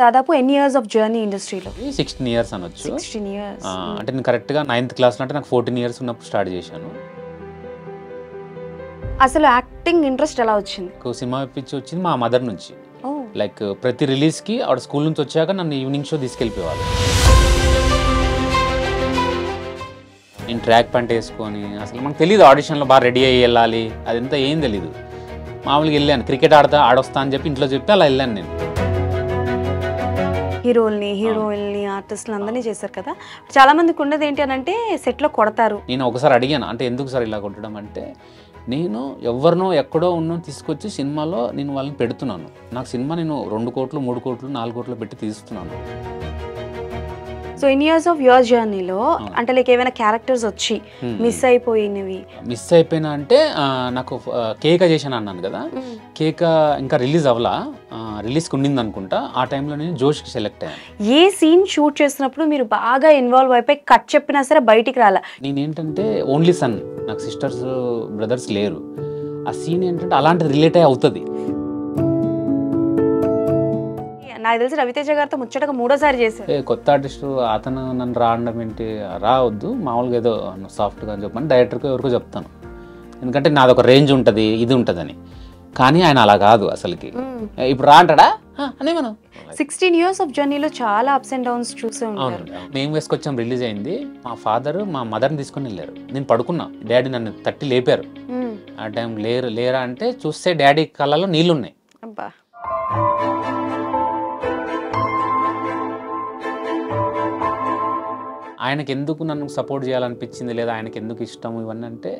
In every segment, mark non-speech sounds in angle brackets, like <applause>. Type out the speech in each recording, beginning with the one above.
దాదాపు ఎన్ని years of journey ఇండస్ట్రీలో సిక్స్టీన్ ఇయర్స్ అనొచ్చు సిక్స్టీన్ ఇయర్స్ అంటే నేను కరెక్ట్గా నైన్త్ క్లాస్ అంటే నాకు ఫోర్టీన్ ఇయర్స్ ఉన్నప్పుడు స్టార్ట్ చేశాను అసలు యాక్టింగ్ ఇంట్రెస్ట్ ఎలా వచ్చింది సినిమా పిచ్చి వచ్చింది మా మదర్ నుంచి లైక్ ప్రతి రిలీజ్కి ఆవిడ స్కూల్ నుంచి వచ్చాక నన్ను ఈవినింగ్ షో తీసుకెళ్ళిపోవాలి నేను ట్రాక్ పంట వేసుకొని అసలు మనకు తెలియదు ఆడిషన్లో బాగా రెడీ అయ్యి వెళ్ళాలి అదంతా ఏం తెలియదు మామూలుగా వెళ్ళాను క్రికెట్ ఆడతా ఆడొస్తా అని చెప్పి ఇంట్లో చెప్పి అలా వెళ్ళాను నేను హీరోల్ని హీరోయిన్ ఆర్టిస్ట్లు అందరినీ చేశారు కదా చాలా మందికి ఉండేది ఏంటి అని అంటే సెట్లో కొడతారు నేను ఒకసారి అడిగాను అంటే ఎందుకు సార్ ఇలా కొట్టడం అంటే నేను ఎవరినో ఎక్కడో ఉన్నో తీసుకొచ్చి సినిమాలో నేను వాళ్ళని పెడుతున్నాను నాకు సినిమా నేను రెండు కోట్లు మూడు కోట్లు నాలుగు కోట్లు పెట్టి తీస్తున్నాను so in years of your జర్నీలో అంటే లైక్ ఏమైనా క్యారెక్టర్స్ వచ్చి మిస్ అయిపోయినవి మిస్ అయిపోయిన అంటే నాకు కేక చేశాను అన్నాను కదా కేక ఇంకా రిలీజ్ అవ్వలా రిలీజ్ ఉండింది అనుకుంటా ఆ టైంలో నేను జోష్కి సెలెక్ట్ అయ్యాను ఏ సీన్ షూట్ చేసినప్పుడు మీరు బాగా ఇన్వాల్వ్ అయిపోయి కట్ చెప్పినా సరే బయటికి రాలా నేనేంటంటే ఓన్లీ సన్ నాకు సిస్టర్స్ బ్రదర్స్ లేరు ఆ సీన్ ఏంటంటే అలాంటి రిలేట్ అవుతుంది నాకు తెలిసి రవితేజ గారితో ముచ్చటగా మూడోసారి చేశారు కొత్త ఆర్టిస్ట్ అతను నన్ను రావడం ఏంటి రావద్దు మామూలుగా ఏదో సాఫ్ట్గా అని చెప్పని డైరెక్టర్కి ఎవరికో చెప్తాను ఎందుకంటే నాదొక రేంజ్ ఉంటుంది ఇది ఉంటుందని కానీ ఆయన అలా కాదు అసలుకి ఇప్పుడు రా అంటాడా అనే మనం సిక్స్టీన్ ఇయర్స్ ఆఫ్ జర్నీలో చాలా అప్స్ అండ్ డౌన్స్ చూసే ఉంటారు మేము వేసుకొచ్చాం రిలీజ్ అయింది మా ఫాదర్ మా మదర్ని తీసుకొని వెళ్ళారు నేను పడుకున్నా డాడీ నన్ను తట్టి లేపారు ఆ టైం లేరు లేరా అంటే చూస్తే డాడీ కళ్ళలో ఉన్నాయి అబ్బా ఆయనకి ఎందుకు నన్ను సపోర్ట్ చేయాలనిపించింది లేదా ఆయనకి ఎందుకు ఇష్టం ఇవన్నీ అంటే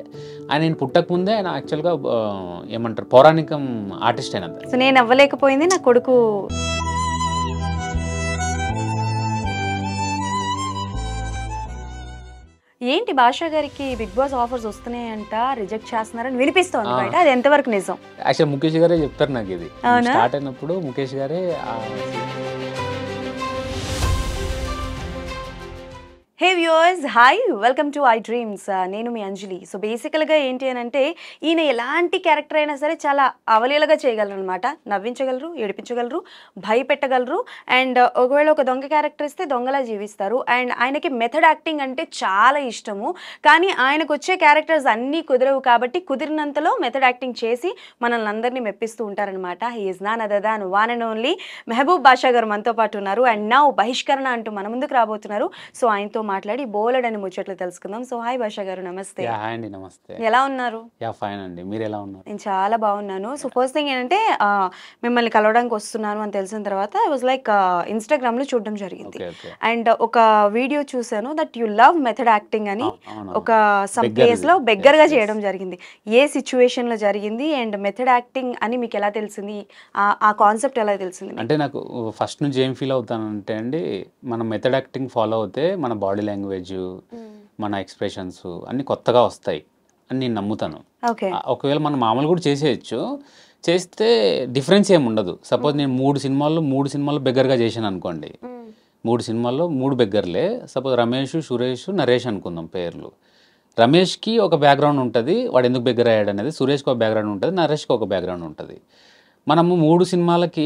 ఆయన నేను పుట్టకముందే ఆయన యాక్చువల్గా ఏమంటారు పౌరాణికం ఆర్టిస్ట్ అయిన సో నేను అవ్వలేకపోయింది నా కొడుకు ఏంటి భాషా గారికి బిగ్ బాస్ ఆఫర్స్ వస్తున్నాయంట రిజెక్ట్ చేస్తున్నారని వినిపిస్తాం అనమాట అది ఎంతవరకు నిజం యాక్చువల్ ముఖేష్ గారే చెప్తారు నాకు ఇది స్టార్ట్ అయినప్పుడు ముఖేష్ గారే hey viewers hi welcome to I dreams నేను మీ అంజలి సో బేసికల్గా ఏంటి అని అంటే ఈయన ఎలాంటి క్యారెక్టర్ అయినా సరే చాలా అవలీలగా చేయగలరు అనమాట నవ్వించగలరు ఏడిపించగలరు భయపెట్టగలరు అండ్ uh, ఒకవేళ ఒక దొంగ క్యారెక్టర్ ఇస్తే దొంగలా జీవిస్తారు అండ్ ఆయనకి మెథడ్ యాక్టింగ్ అంటే చాలా ఇష్టము కానీ ఆయనకు వచ్చే క్యారెక్టర్స్ అన్నీ కుదరవు కాబట్టి కుదిరినంతలో మెథడ్ యాక్టింగ్ చేసి మనల్ని అందరినీ మెప్పిస్తూ ఉంటారనమాట ఈజ్ నా నదదా అండ్ వాన్ అండ్ ఓన్లీ మెహబూబ్ బాషా గారు మనతో పాటు ఉన్నారు అండ్ నా బహిష్కరణ అంటూ మన ముందుకు రాబోతున్నారు సో ఆయనతో మాట్లాడి బోలెడ్ అని ముచ్చట్లు తెలుసుకుందాం సో హాయ్ భాష గారు నమస్తే అండి నమస్తే ఎలా ఉన్నారు యా ఫైన్ అండి మీరు ఎలా ఉన్నారు నేను చాలా బాగున్నాను సో ఫస్ట్ థింగ్ ఏంటంటే మిమ్మల్ని కలవడానికి వస్తున్నాను అని తెలిసిన తర్వాత ఐ వాజ్ లైక్ ఇన్స్టాగ్రామ్ లో చూడడం జరిగింది అండ్ ఒక వీడియో చూసాను that you love method acting అని ఒక సమ్ ప్లేస్ లో బెగ్గర్ గా చేయడం జరిగింది ఏ సిచ్యువేషన్ లో జరిగింది అండ్ మెథడ్ యాక్టింగ్ అని మీకు ఎలా తెలిసింది ఆ కాన్సెప్ట్ ఎలా తెలిసింది అంటే నాకు ఫస్ట్ నుంచి ఏం ఫీల్ అవుతానంటే అండి మనం మెథడ్ యాక్టింగ్ ఫాలో అవుతే మన బాడీ బాడీ లాంగ్వేజ్ మన ఎక్స్ప్రెషన్స్ అన్ని కొత్తగా వస్తాయి అని నేను నమ్ముతాను ఒకవేళ మనం మామూలు కూడా చేసేయచ్చు చేస్తే డిఫరెన్స్ ఏమి ఉండదు సపోజ్ నేను మూడు సినిమాల్లో మూడు సినిమాల్లో బెగ్గరగా చేశాను అనుకోండి మూడు సినిమాల్లో మూడు బెగ్గర్లే సపోజ్ రమేష్ సురేష్ నరేష్ అనుకుందాం పేర్లు రమేష్కి ఒక బ్యాక్గ్రౌండ్ ఉంటుంది వాడు ఎందుకు బెగ్గర అయ్యాడు అనేది సురేష్కి ఒక బ్యాక్గ్రౌండ్ ఉంటుంది నరేష్కి ఒక బ్యాక్గ్రౌండ్ ఉంటుంది మనము మూడు సినిమాలకి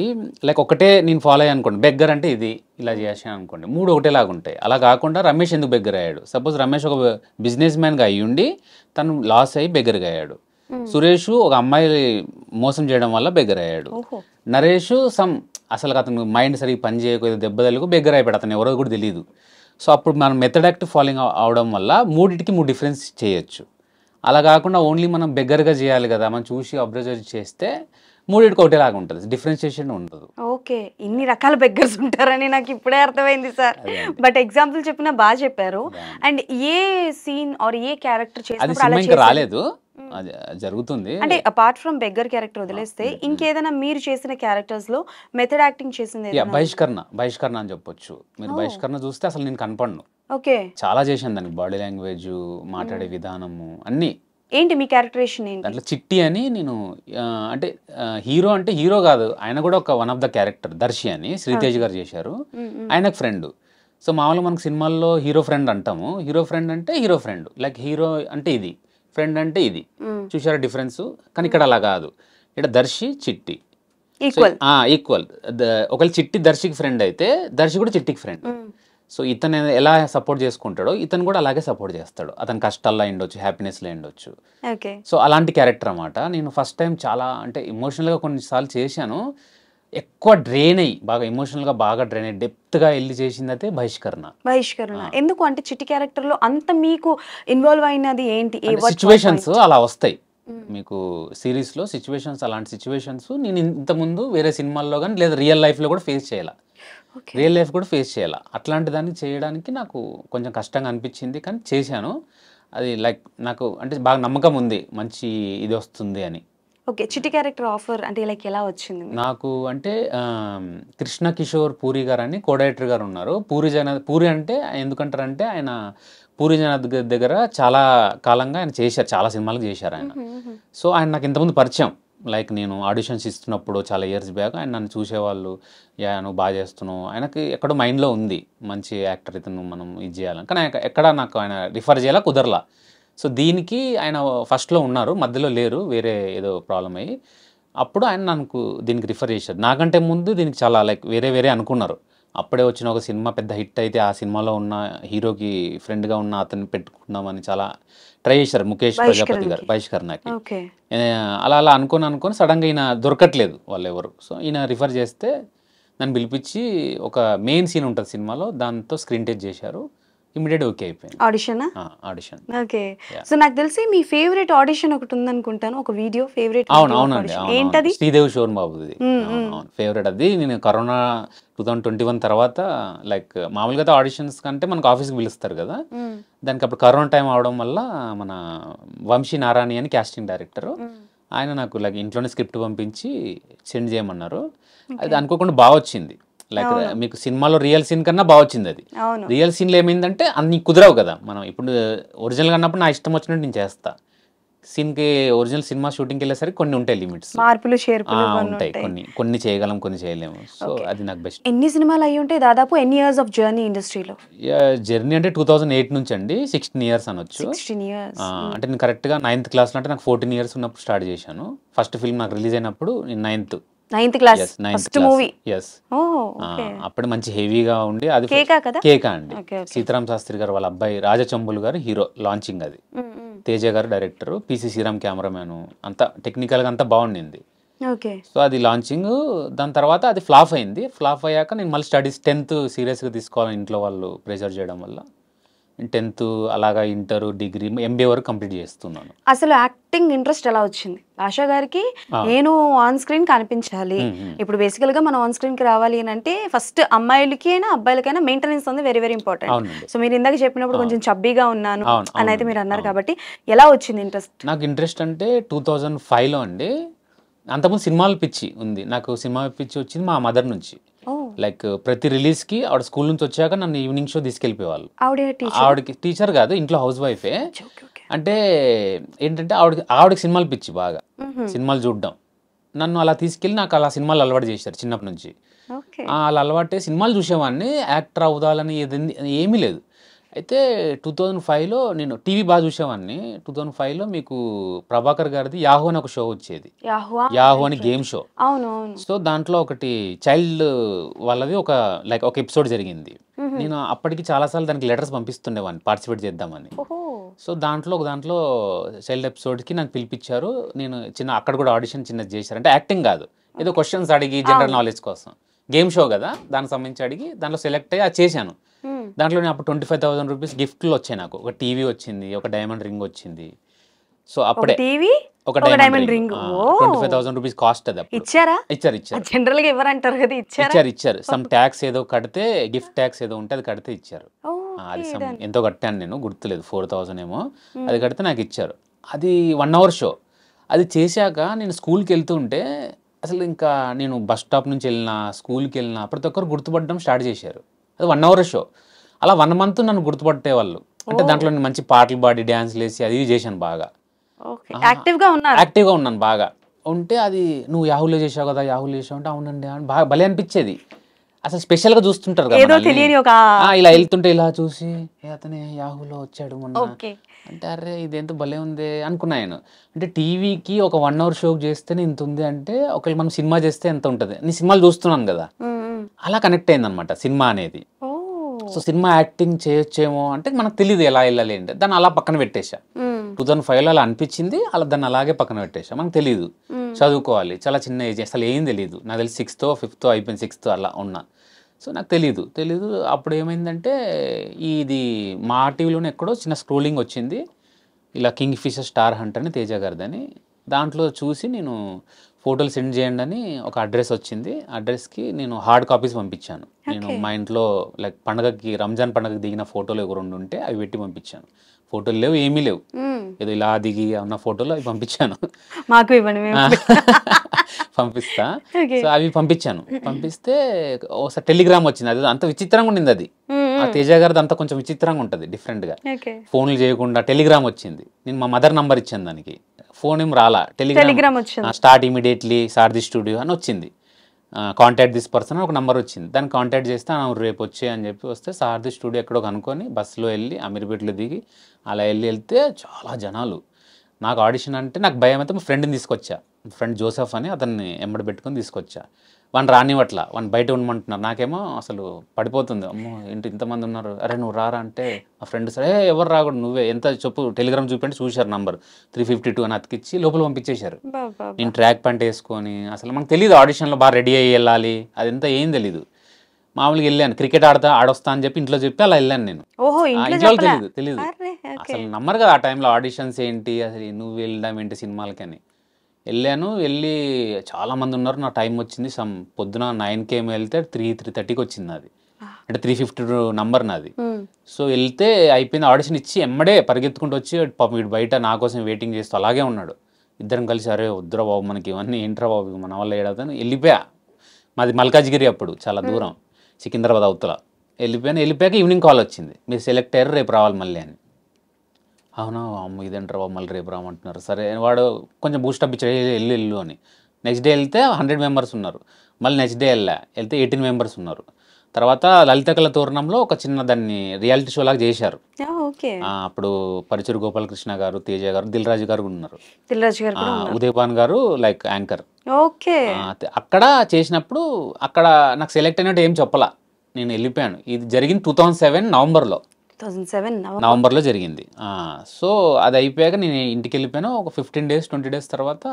లైక్ ఒకటే నేను ఫాలో అయ్యా అనుకోండి బెగ్గర్ అంటే ఇది ఇలా చేసాను అనుకోండి మూడు ఒకటేలాగా ఉంటాయి అలా కాకుండా రమేష్ ఎందుకు బెగ్గర్ అయ్యాడు సపోజ్ రమేష్ ఒక బిజినెస్ మ్యాన్గా అయ్యి ఉండి తను లాస్ అయ్యి బెగ్గర్గా అయ్యాడు సురేష్ ఒక అమ్మాయి మోసం చేయడం వల్ల బెగ్గర్ అయ్యాడు నరేష్ సమ్ అసలు అతను మైండ్ సరిగ్గా పని చేయకపోతే దెబ్బ తల్లికు బెగ్గర్ అయిపోయాడు అతను ఎవరో కూడా తెలియదు సో అప్పుడు మనం మెథడాక్ట్ ఫాలోయింగ్ అవడం వల్ల మూడింటికి మూడు డిఫరెన్స్ చేయొచ్చు అలా కాకుండా ఓన్లీ మనం బెగ్గర్గా చేయాలి కదా మనం చూసి అబ్జర్వ్ చేస్తే మూడింటికి ఒకటేలాగా ఉంటుంది డిఫరెన్షియేషన్ ఉండదు ఓకే ఇన్ని రకాల బెగ్గర్స్ ఉంటారని నాకు ఇప్పుడే అర్థమైంది సార్ బట్ ఎగ్జాంపుల్ చెప్పినా బాగా చెప్పారు and a scene or a character రాలేదు జరుగుతుంది అంటే అపార్ట్ ఫ్రమ్ బెగ్గర్ క్యారెక్టర్ వదిలేస్తే ఇంకేదైనా మీరు చేసిన క్యారెక్టర్స్ లో మెథడ్ యాక్టింగ్ చేసింది బహిష్కరణ బహిష్కరణ అని చెప్పొచ్చు మీరు బహిష్కరణ చూస్తే అసలు నేను కనపడను ఓకే చాలా చేశాను దానికి బాడీ లాంగ్వేజ్ మాట్లాడే విధానము అన్నీ ఏంటి మీ క్యారెక్టరేషన్ ఏంటి చిట్టి అని నేను అంటే హీరో అంటే హీరో కాదు ఆయన కూడా ఒక one of the character Darshi అని శ్రీతేజ్ గారు చేశారు ఆయనకు ఫ్రెండ్ సో మామూలుగా మనకు సినిమాల్లో హీరో ఫ్రెండ్ అంటాము హీరో ఫ్రెండ్ అంటే హీరో ఫ్రెండ్ లైక్ హీరో అంటే ఇది ఫ్రెండ్ అంటే ఇది చూసారా డిఫరెన్స్ కానీ ఇక్కడ అలా కాదు ఇక్కడ దర్శి చిట్టి ఈక్వల్ ఈక్వల్ ఒకవేళ చిట్టి దర్శికి ఫ్రెండ్ అయితే దర్శి కూడా చిట్టికి ఫ్రెండ్ సో ఇతను ఎలా సపోర్ట్ చేసుకుంటాడో ఇతను కూడా అలాగే సపోర్ట్ చేస్తాడు అతని కష్టాల్లో ఉండొచ్చు హ్యాపీనెస్లో ఉండొచ్చు సో అలాంటి క్యారెక్టర్ అనమాట నేను ఫస్ట్ టైం చాలా అంటే ఇమోషనల్గా కొన్నిసార్లు చేశాను ఎక్కువ డ్రైన్ అయ్యి బాగా ఎమోషనల్ గా బాగా డ్రైన్ అయ్యి డెప్త్ గా వెళ్ళి చేసింది అయితే బహిష్కరణ బహిష్కరణ ఎందుకు అంటే చిట్టి క్యారెక్టర్ లో అంత మీకు ఇన్వాల్వ్ అయినది ఏంటి సిచ్యువేషన్స్ అలా వస్తాయి Hmm. మీకు సిరీస్లో సిచ్యువేషన్స్ అలాంటి సిచ్యువేషన్స్ నేను ఇంతకుముందు వేరే సినిమాల్లో కానీ లేదా రియల్ లైఫ్లో కూడా ఫేస్ చేయాలా రియల్ లైఫ్ కూడా ఫేస్ చేయాలా అట్లాంటి దాన్ని చేయడానికి నాకు కొంచెం కష్టంగా అనిపించింది కానీ చేశాను అది లైక్ నాకు అంటే బాగా నమ్మకం ఉంది మంచి ఇది వస్తుంది అని ఓకే చిట్టి క్యారెక్టర్ ఆఫర్ అంటే లైక్ ఎలా వచ్చింది నాకు అంటే కృష్ణ కిషోర్ పూరి గారు అని కోడైరెక్టర్ గారు ఉన్నారు పూరి జగన్నాథ్ పూరి అంటే ఎందుకంటారంటే ఆయన పూరి జనాథ్ దగ్గర చాలా కాలంగా ఆయన చేశారు చాలా సినిమాలకు చేశారు ఆయన సో ఆయన నాకు ఇంతకుముందు పరిచయం లైక్ నేను ఆడిషన్స్ ఇస్తున్నప్పుడు చాలా ఇయర్స్ బ్యాక్ ఆయన నన్ను చూసేవాళ్ళు నువ్వు బాగా చేస్తున్నావు ఆయనకి ఎక్కడో మైండ్లో ఉంది మంచి యాక్టర్ ఇతను మనం ఇది చేయాలని కానీ ఎక్కడ నాకు ఆయన రిఫర్ చేయాలా కుదరలా సో దీనికి ఆయన ఫస్ట్లో ఉన్నారు మధ్యలో లేరు వేరే ఏదో ప్రాబ్లం అయ్యి అప్పుడు ఆయన నాకు దీనికి రిఫర్ చేశారు నాకంటే ముందు దీనికి చాలా లైక్ వేరే వేరే అనుకున్నారు అప్పుడే వచ్చిన ఒక సినిమా పెద్ద హిట్ అయితే ఆ సినిమాలో ఉన్న హీరోకి ఫ్రెండ్గా ఉన్న అతన్ని పెట్టుకుందామని చాలా ట్రై చేశారు ముఖేష్ ప్రజాపతి గారు నాకి అలా అలా అనుకుని అనుకుని సడన్గా ఈయన దొరకట్లేదు వాళ్ళు ఎవరు సో ఈయన రిఫర్ చేస్తే నన్ను పిలిపించి ఒక మెయిన్ సీన్ ఉంటుంది సినిమాలో దాంతో స్క్రీన్ టెచ్ చేశారు ఇమిడియట్ ఓకే అయిపోయింది ఆడిషన్ ఆడిషన్ ఓకే సో నాకు తెలిసి మీ ఫేవరెట్ ఆడిషన్ ఒకటి ఉంది అనుకుంటాను ఒక వీడియో ఫేవరెట్ అవును అవునండి ఏంటది శ్రీదేవి శోర్ బాబుది ఫేవరెట్ అది నేను corona two thousand twenty one తర్వాత లైక్ మామూలుగా అయితే ఆడిషన్స్ కంటే మనకు ఆఫీస్కి పిలుస్తారు కదా దానికి అప్పుడు కరోనా టైం అవడం వల్ల మన వంశీ నారాయణి అని క్యాస్టింగ్ డైరెక్టర్ ఆయన నాకు లైక్ ఇంట్లోనే స్క్రిప్ట్ పంపించి సెండ్ చేయమన్నారు అది అనుకోకుండా బాగా వచ్చింది లైక్ మీకు సినిమాలో రియల్ సీన్ కన్నా బాగా వచ్చింది అది రియల్ సీన్లో ఏమైందంటే అన్ని కుదరవు కదా మనం ఇప్పుడు ఒరిజినల్ uh, కన్నప్పుడు నా ఇష్టం వచ్చినట్టు నేను చేస్తా సీన్కి ఒరిజినల్ సినిమా షూటింగ్కి వెళ్ళేసరికి కొన్ని ఉంటాయి లిమిట్స్ మార్పులు ఉంటాయి కొన్ని కొన్ని చేయగలం కొన్ని చేయలేము సో అది నాకు బెస్ట్ ఎన్ని సినిమాలు అయ్యి ఉంటాయి దాదాపు ఎన్ని ఇయర్స్ ఆఫ్ జర్నీ ఇండస్ట్రీలో జర్నీ అంటే టూ థౌసండ్ ఎయిట్ నుంచి అండి సిక్స్టీన్ ఇయర్స్ అనొచ్చు అంటే నేను కరెక్ట్గా నైన్త్ క్లాస్లో అంటే నాకు ఫోర్టీన్ ఇయర్స్ ఉన్నప్పుడు స్టార్ట్ చేశాను ఫస్ట్ ఫిల్మ్ నాకు రిలీజ్ అయినప్పుడు నేను ninth ninth class first movie అప్పుడు మంచి హెవీగా ఉండి అది కేకా అండి సీతారాం శాస్త్రి గారు వాళ్ళ అబ్బాయి రాజచంబులు గారు హీరో లాంచింగ్ అది తేజ గారు డైరెక్టర్ పిసి శ్రీరామ్ కెమెరామ్యాన్ అంత టెక్నికల్ గా అంతా బాగుండింది సో అది లాంచింగ్ దాని తర్వాత అది ఫ్లాప్ అయింది ఫ్లాప్ అయ్యాక నేను మళ్ళీ స్టడీస్ టెన్త్ సీరియస్గా తీసుకోవాలని ఇంట్లో వాళ్ళు ప్రెజర్ చేయడం వల్ల టెన్త్ అలాగా ఇంటర్ డిగ్రీ ఎంబీఏ వరకు కంప్లీట్ చేస్తున్నాను అసలు యాక్టింగ్ ఇంట్రెస్ట్ ఎలా వచ్చింది ఆశా గారికి నేను ఆన్ స్క్రీన్ కనిపించాలి ఇప్పుడు బేసికల్ గా మనం ఆన్ స్క్రీన్ కి రావాలి అని అంటే ఫస్ట్ అమ్మాయిలకి అయినా అబ్బాయిలకైనా మెయింటెనెన్స్ అనేది వెరీ వెరీ ఇంపార్టెంట్ సో మీరు ఇందాక చెప్పినప్పుడు కొంచెం చబ్బీగా ఉన్నాను అని అయితే మీరు అన్నారు కాబట్టి ఎలా వచ్చింది ఇంట్రెస్ట్ నాకు ఇంట్రెస్ట్ అంటే టూ థౌజండ్ ఫైవ్ లో అండి అంతకుముందు సినిమాలు పిచ్చి ఉంది నాకు సినిమా పిచ్చి వచ్చింది మా మదర్ నుంచి లైక్ ప్రతి రిలీజ్ కి ఆవిడ స్కూల్ నుంచి వచ్చాక నన్ను ఈవినింగ్ షో తీసుకెళ్లిపోయేవాళ్ళు ఆవిడకి టీచర్ కాదు ఇంట్లో హౌస్ వైఫే అంటే ఏంటంటే ఆవిడ ఆవిడకి సినిమాలు పిచ్చి బాగా సినిమాలు చూడడం నన్ను అలా తీసుకెళ్ళి నాకు అలా సినిమాలు అలవాటు చేశారు చిన్నప్పటి నుంచి అలా అలవాటే సినిమాలు చూసేవాడిని యాక్టర్ అవుదాలని ఏమీ లేదు అయితే టూ థౌజండ్ ఫైవ్లో నేను టీవీ బాగా చూసేవాడిని టూ థౌజండ్ ఫైవ్లో మీకు ప్రభాకర్ గారిది యాహో అని ఒక షో వచ్చేది యాహో అని గేమ్ షో సో దాంట్లో ఒకటి చైల్డ్ వాళ్ళది ఒక లైక్ ఒక ఎపిసోడ్ జరిగింది నేను అప్పటికి చాలాసార్లు దానికి లెటర్స్ పంపిస్తుండేవాడిని పార్టిసిపేట్ చేద్దామని సో దాంట్లో ఒక దాంట్లో చైల్డ్ ఎపిసోడ్కి నాకు పిలిపించారు నేను చిన్న అక్కడ కూడా ఆడిషన్ చిన్న చేశారు అంటే యాక్టింగ్ కాదు ఏదో క్వశ్చన్స్ అడిగి జనరల్ నాలెడ్జ్ కోసం గేమ్ షో కదా దానికి సంబంధించి అడిగి దాంట్లో సెలెక్ట్ అయ్యి అది చేశాను దాంట్లో నేను అప్పుడు ట్వంటీ ఫైవ్ థౌసండ్ రూపీస్ గిఫ్ట్లు వచ్చాయి నాకు ఒక టీవీ వచ్చింది ఒక డైమండ్ రింగ్ వచ్చింది సో అప్పుడే టీవీ ఒక diamond ring twenty five thousand rupees cost అది ఇచ్చారా ఇచ్చారు ఇచ్చారు జనరల్ గా ఇవ్వరంటారు కదా ఇచ్చారు ఇచ్చారు ఇచ్చారు సమ్ ట్యాక్స్ ఏదో కడితే గిఫ్ట్ ట్యాక్స్ ఏదో ఉంటే అది కడితే ఇచ్చారు అది సమ్ ఎంతో కట్టాను నేను గుర్తులేదు ఫోర్ థౌసండ్ ఏమో అది కడితే నాకు ఇచ్చారు అది వన్ అవర్ షో అది చేశాక నేను స్కూల్కి వెళ్తూ ఉంటే అసలు ఇంకా నేను బస్ స్టాప్ నుంచి వెళ్ళినా స్కూల్కి వెళ్ళినా ప్రతి ఒక్కరు గుర్తుపడడం స్టార్ట్ చేశారు అది వన్ అవర్ షో అలా వన్ మంత్ నన్ను గుర్తుపట్టేవాళ్ళు అంటే దాంట్లో నేను మంచి పాటలు పాడి డ్యాన్స్లు వేసి అది చేశాను బాగా యాక్టివ్గా ఉన్నాను ఉన్నాను బాగా ఉంటే అది నువ్వు యాహులో చేసావు కదా యాహులు చేసావు అంటే అవునండి అని బాగా భలే అనిపించేది అసలు స్పెషల్ గా చూస్తుంటారు కదా ఇలా వెళ్తుంటే ఇలా చూసి అతనే యాహులో వచ్చాడు మొన్న అంటే అరే ఇదేంత భలే ఉంది అనుకున్నా నేను అంటే టీవీకి ఒక వన్ అవర్ షో చేస్తేనే ఇంత ఉంది అంటే ఒకవేళ మనం సినిమా చేస్తే ఎంత ఉంటుంది నేను సినిమాలు చూస్తున్నాను కదా అలా కనెక్ట్ అయింది అనమాట సినిమా అనేది సో సినిమా యాక్టింగ్ చేయొచ్చేమో అంటే మనకు తెలియదు ఎలా వెళ్ళాలి అంటే దాన్ని అలా పక్కన పెట్టేశా టూ థౌసండ్ లో అలా అనిపించింది అలా దాన్ని అలాగే పక్కన పెట్టేశా మనకు తెలియదు చదువుకోవాలి చాలా చిన్న ఏజ్ అసలు ఏం తెలియదు నాకు తెలిసి సిక్స్త్ ఫిఫ్త్ అయిపోయింది సిక్స్త్ అలా ఉన్నా సో నాకు తెలియదు తెలీదు అప్పుడు ఏమైందంటే ఇది మా టీవీలోనే ఎక్కడో చిన్న స్క్రోలింగ్ వచ్చింది ఇలా కింగ్ ఫిషర్ స్టార్ హంట్ అని తేజ గారిదని దాంట్లో చూసి నేను ఫోటోలు సెండ్ చేయండి అని ఒక అడ్రస్ వచ్చింది అడ్రస్కి నేను హార్డ్ కాపీస్ పంపించాను నేను మా ఇంట్లో లైక్ పండగకి రంజాన్ పండగకి దిగిన ఫోటోలు ఎవరు రెండు ఉంటే అవి పెట్టి పంపించాను ఫోటోలు లేవు ఏమీ లేవు ఏదో ఇలా దిగి ఉన్న ఫోటోలు అవి పంపించాను మాకు ఇవ్వండి <laughs> పంపిస్తా సో అవి పంపించాను పంపిస్తే ఒకసారి టెలిగ్రామ్ వచ్చింది అది అంత విచిత్రంగా ఉండింది అది ఆ తేజ గారిది అంత కొంచెం విచిత్రంగా ఉంటుంది డిఫరెంట్ గా ఫోన్లు చేయకుండా టెలిగ్రామ్ వచ్చింది నేను మా మదర్ నంబర్ ఇచ్చాను దానికి ఫోన్ ఏం రాలా టెలిగ్రామ్ స్టార్ట్ ఇమీడియట్లీ సార్ది స్టూడియో అని వచ్చింది కాంటాక్ట్ దిస్ పర్సన్ ఒక నెంబర్ వచ్చింది దాన్ని కాంటాక్ట్ చేస్తే రేపు వచ్చే అని చెప్పి వస్తే సారథి స్టూడియో ఎక్కడో కనుక్కొని బస్సులో వెళ్ళి అమీర్పేటలో దిగి అలా వెళ్ళి వెళ్తే చాలా జనాలు నాకు ఆడిషన్ అంటే నాకు భయం అయితే మా ఫ్రెండ్ని తీసుకొచ్చా ఫ్రెండ్ జోసెఫ్ అని అతన్ని ఎంబడి పెట్టుకొని తీసుకొచ్చా వాళ్ళు రానివ్వట్లా వాళ్ళు బయట ఉండమంటున్నారు నాకేమో అసలు పడిపోతుంది అమ్మో ఏంటి ఇంతమంది ఉన్నారు అరే నువ్వు రారా అంటే మా ఫ్రెండ్ సరే ఎవరు రాకూడదు నువ్వే ఎంత చెప్పు టెలిగ్రామ్ చూపించి చూశారు నంబర్ త్రీ ఫిఫ్టీ టూ అని అతికిచ్చి లోపల పంపించేశారు నేను ట్రాక్ ప్యాంట్ వేసుకొని అసలు మనకు తెలియదు ఆడిషన్లో బాగా రెడీ అయ్యి వెళ్ళాలి ఎంత ఏం తెలియదు మామూలుగా వెళ్ళాను క్రికెట్ ఆడతా ఆడొస్తా అని చెప్పి ఇంట్లో చెప్పి అలా వెళ్ళాను నేను తెలియదు తెలియదు అసలు నమ్మరు కదా ఆ టైంలో ఆడిషన్స్ ఏంటి అసలు నువ్వు వెళ్ళడం ఏంటి సినిమాలకని వెళ్ళాను వెళ్ళి చాలామంది ఉన్నారు నా టైం వచ్చింది సమ్ పొద్దున నైన్ కేమ్ వెళ్తే త్రీ త్రీ థర్టీకి వచ్చింది అది అంటే త్రీ ఫిఫ్టీ నంబర్ నాది సో వెళ్తే అయిపోయింది ఆడిషన్ ఇచ్చి ఎమ్మడే పరిగెత్తుకుంటూ వచ్చి పాపం వీడు బయట నా కోసం వెయిటింగ్ చేస్తూ అలాగే ఉన్నాడు ఇద్దరం కలిసి అరే వద్దురా బాబు మనకి ఇవన్నీ ఏంట్రా బాబు మన వల్ల ఏడాదని వెళ్ళిపోయా మాది మల్కాజ్గిరి అప్పుడు చాలా దూరం సికింద్రాబాద్ అవతల వెళ్ళిపోయాను వెళ్ళిపోయాక ఈవినింగ్ కాల్ వచ్చింది మీరు సెలెక్ట్ అయ్యారు రేపు రావాలి మళ్ళీ అని అవునా అమ్మ బాబు మళ్ళీ రేపు రామంటున్నారు సరే వాడు కొంచెం బూస్టప్ ఇచ్చే వెళ్ళి వెళ్ళు అని నెక్స్ట్ డే వెళ్తే హండ్రెడ్ మెంబర్స్ ఉన్నారు మళ్ళీ నెక్స్ట్ డే వెళ్ళా వెళ్తే ఎయిటీన్ మెంబర్స్ ఉన్నారు తర్వాత లలిత కళ తోరణంలో ఒక చిన్న దాన్ని రియాలిటీ షో లాగా చేశారు అప్పుడు పరిచూరు గోపాలకృష్ణ గారు తేజ గారు దిల్రాజు గారు ఉన్నారు ఉదయపాన్ గారు లైక్ యాంకర్ ఓకే అక్కడ చేసినప్పుడు అక్కడ నాకు సెలెక్ట్ అయినట్టు ఏం చెప్పలా నేను వెళ్ళిపోయాను ఇది జరిగింది టూ థౌజండ్ సెవెన్ నవంబర్లో సెవెన్ నవంబర్లో జరిగింది సో అది అయిపోయాక నేను ఇంటికి వెళ్ళిపోయాను ఒక ఫిఫ్టీన్ డేస్ ట్వంటీ డేస్ తర్వాత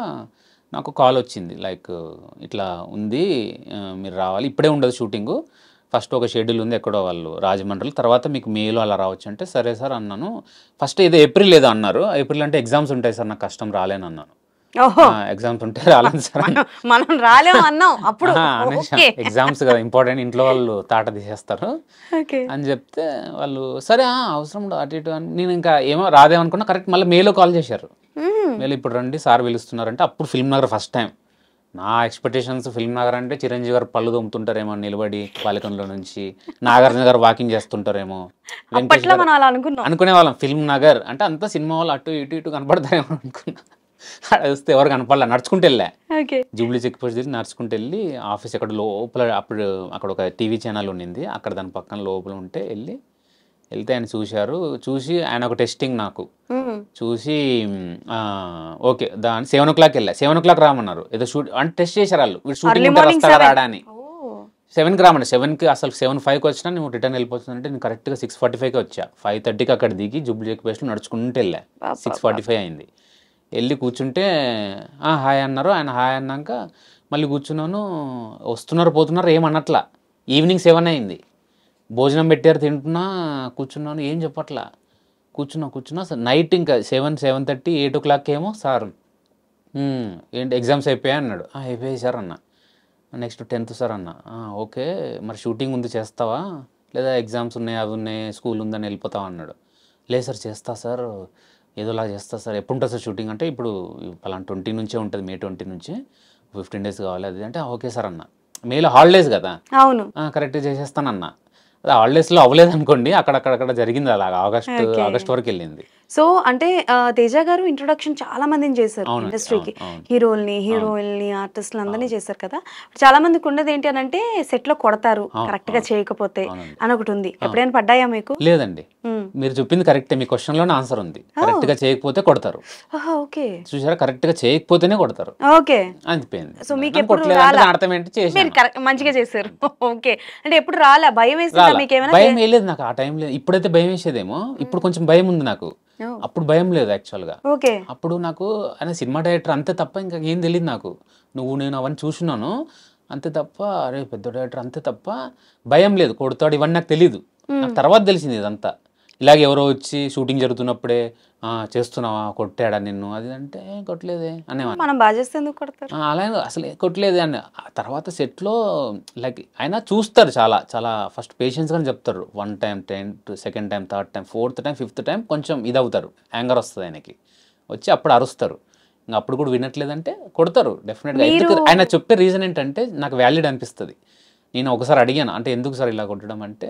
నాకు కాల్ వచ్చింది లైక్ ఇట్లా ఉంది మీరు రావాలి ఇప్పుడే ఉండదు షూటింగు ఫస్ట్ ఒక షెడ్యూల్ ఉంది ఎక్కడో వాళ్ళు రాజమండ్రి తర్వాత మీకు మేలో అలా రావచ్చు అంటే సరే సార్ అన్నాను ఫస్ట్ ఏదో ఏప్రిల్ ఏదో అన్నారు ఏప్రిల్ అంటే ఎగ్జామ్స్ ఉంటాయి సార్ నాకు కష్టం రాలేనన్నాను ఎగ్జామ్స్ ఉంటే రాలేదు సార్ మనం రాలేము అన్నాం అప్పుడు ఎగ్జామ్స్ కదా ఇంపార్టెంట్ ఇంట్లో వాళ్ళు తాట తీసేస్తారు అని చెప్తే వాళ్ళు సరే అవసరం అటు ఇటు అని నేను ఇంకా ఏమో రాదేమనుకున్నా కరెక్ట్ మళ్ళీ మేలో కాల్ చేశారు మేలో ఇప్పుడు రండి సార్ పిలుస్తున్నారంటే అప్పుడు ఫిల్మ్ నగర్ ఫస్ట్ టైం నా ఎక్స్పెక్టేషన్స్ ఫిల్మ్ నగర్ అంటే చిరంజీవి గారు పళ్ళు దొమ్ముతుంటారేమో నిలబడి బాలికంలో నుంచి నాగార్జున గారు వాకింగ్ చేస్తుంటారేమో అనుకునే వాళ్ళం ఫిల్మ్ నగర్ అంటే అంత సినిమా వాళ్ళు అటు ఇటు ఇటు కనపడతారేమో అనుకున్నా అక్కడ వస్తే ఎవరు కనపడలే నడుచుకుంటూ వెళ్ళే జూబ్లీ చెక్ పోస్ట్ తీసి నడుచుకుంటూ వెళ్ళి ఆఫీస్ అక్కడ లోపల అప్పుడు అక్కడ ఒక టీవీ ఛానల్ ఉండింది అక్కడ దాని పక్కన లోపల ఉంటే వెళ్ళి వెళ్తే ఆయన చూశారు చూసి ఆయన ఒక టెస్టింగ్ నాకు చూసి ఓకే దాని సెవెన్ ఓ క్లాక్ వెళ్ళా సెవెన్ ఓ క్లాక్ రామన్నారు ఏదో షూట్ అంటే టెస్ట్ చేశారు వాళ్ళు షూటింగ్ వస్తారా రాడా అని సెవెన్కి రామండి సెవెన్కి అసలు సెవెన్ ఫైవ్కి వచ్చినా నువ్వు రిటర్న్ వెళ్ళిపోతుందంటే నేను కరెక్ట్గా సిక్స్ ఫార్టీ ఫైవ్కి వచ్చా ఫైవ్ థర్టీకి అక్కడ దిగి జూబ్లీ చెక్ పోస్ట్లో నడుచుకుంటూ వెళ్ళా సిక్స్ ఫార్టీ ఫైవ్ అయింది వెళ్ళి కూర్చుంటే హాయ్ అన్నారు ఆయన హాయ్ అన్నాక మళ్ళీ కూర్చున్నాను వస్తున్నారు పోతున్నారు ఏమన్నట్లా ఈవినింగ్ సెవెన్ అయింది భోజనం పెట్టారు తింటున్నా కూర్చున్నాను ఏం చెప్పట్లా కూర్చున్నా కూర్చున్నా నైట్ ఇంకా seven seven thirty eight o'clock ఏమో సార్ ఏంటి ఎగ్జామ్స్ అయిపోయాయి అన్నాడు అయిపోయాయి సార్ అన్న నెక్స్ట్ టెన్త్ సార్ అన్న ఓకే మరి షూటింగ్ ఉంది చేస్తావా లేదా ఎగ్జామ్స్ ఉన్నాయి అవి ఉన్నాయి స్కూల్ ఉందని వెళ్ళిపోతావా అన్నాడు లేదు సార్ చేస్తా సార్ ఏదోలా చేస్తా సార్ ఎప్పుడు ఉంటుంది సార్ షూటింగ్ అంటే ఇప్పుడు అలా ట్వంటీ నుంచే ఉంటుంది మే ట్వంటీ నుంచి ఫిఫ్టీన్ డేస్ కావాలి అది అంటే ఓకే సార్ అన్న మేలో హాలిడేస్ కదా అవును కరెక్ట్ చేసేస్తానన్నా హాలిడేస్ లో అవ్వలేదు అనుకోండి అక్కడక్కడక్కడ జరిగింది అలా ఆగస్ట్ ఆగస్ట్ వరకు వెళ్ళింది సో అంటే తేజ గారు ఇంట్రొడక్షన్ చాలా మందిని చేశారు ఇండస్ట్రీకి హీరోల్ని హీరోయిన్ని ఆర్టిస్ట్లు అందరినీ చేశారు కదా చాలా మందికి ఉండేది ఏంటి అని అంటే సెట్ లో కొడతారు కరెక్ట్ గా చేయకపోతే అని ఒకటి ఉంది ఎప్పుడైనా పడ్డాయా మీకు లేదండి మీరు చెప్పింది కరెక్ట్ మీ క్వశ్చన్ లో ఆన్సర్ ఉంది కరెక్ట్ గా చేయకపోతే కొడతారు ఓకే చూసారా కరెక్ట్ గా చేయకపోతేనే కొడతారు ఓకే అనిపోయింది సో మీకు ఎప్పుడు అర్థం ఏంటి మంచిగా చేశారు ఓకే అంటే ఎప్పుడు రాలే భయం వేసి భయం వేయలేదు నాకు ఆ టైంలో ఇప్పుడైతే భయం వేసేదేమో ఇప్పుడు కొంచెం భయం ఉంది నాకు అప్పుడు భయం లేదు యాక్చువల్ గా అప్పుడు నాకు ఆయన సినిమా డైరెక్టర్ అంతే తప్ప ఇంకా ఏం తెలియదు నాకు నువ్వు నేను అవన్నీ చూసినాను అంతే తప్ప అరే పెద్ద డైరెక్టర్ అంతే తప్ప భయం లేదు కొడతాడు ఇవన్నీ నాకు తెలియదు నాకు తర్వాత తెలిసింది ఇదంతా ఇలాగ ఎవరో వచ్చి షూటింగ్ జరుగుతున్నప్పుడే చేస్తున్నావా కొట్టాడా నిన్ను అది అంటే కొట్టలేదే అనేవాడు మనం చేస్తే ఎందుకు కొడతారు అలా అసలు కొట్టలేదే అని తర్వాత సెట్లో లైక్ అయినా చూస్తారు చాలా చాలా ఫస్ట్ పేషెన్స్గా చెప్తారు one time then second time third time fourth time fifth time కొంచెం ఇది అవుతారు యాంగర్ వస్తుంది ఆయనకి వచ్చి అప్పుడు అరుస్తారు ఇంకా అప్పుడు కూడా వినట్లేదంటే కొడతారు డెఫినెట్గా ఎందుకు ఆయన చెప్పే రీజన్ ఏంటంటే నాకు వ్యాల్యూడ్ అనిపిస్తుంది నేను ఒకసారి అడిగాను అంటే ఎందుకు సార్ ఇలా కొట్టడం అంటే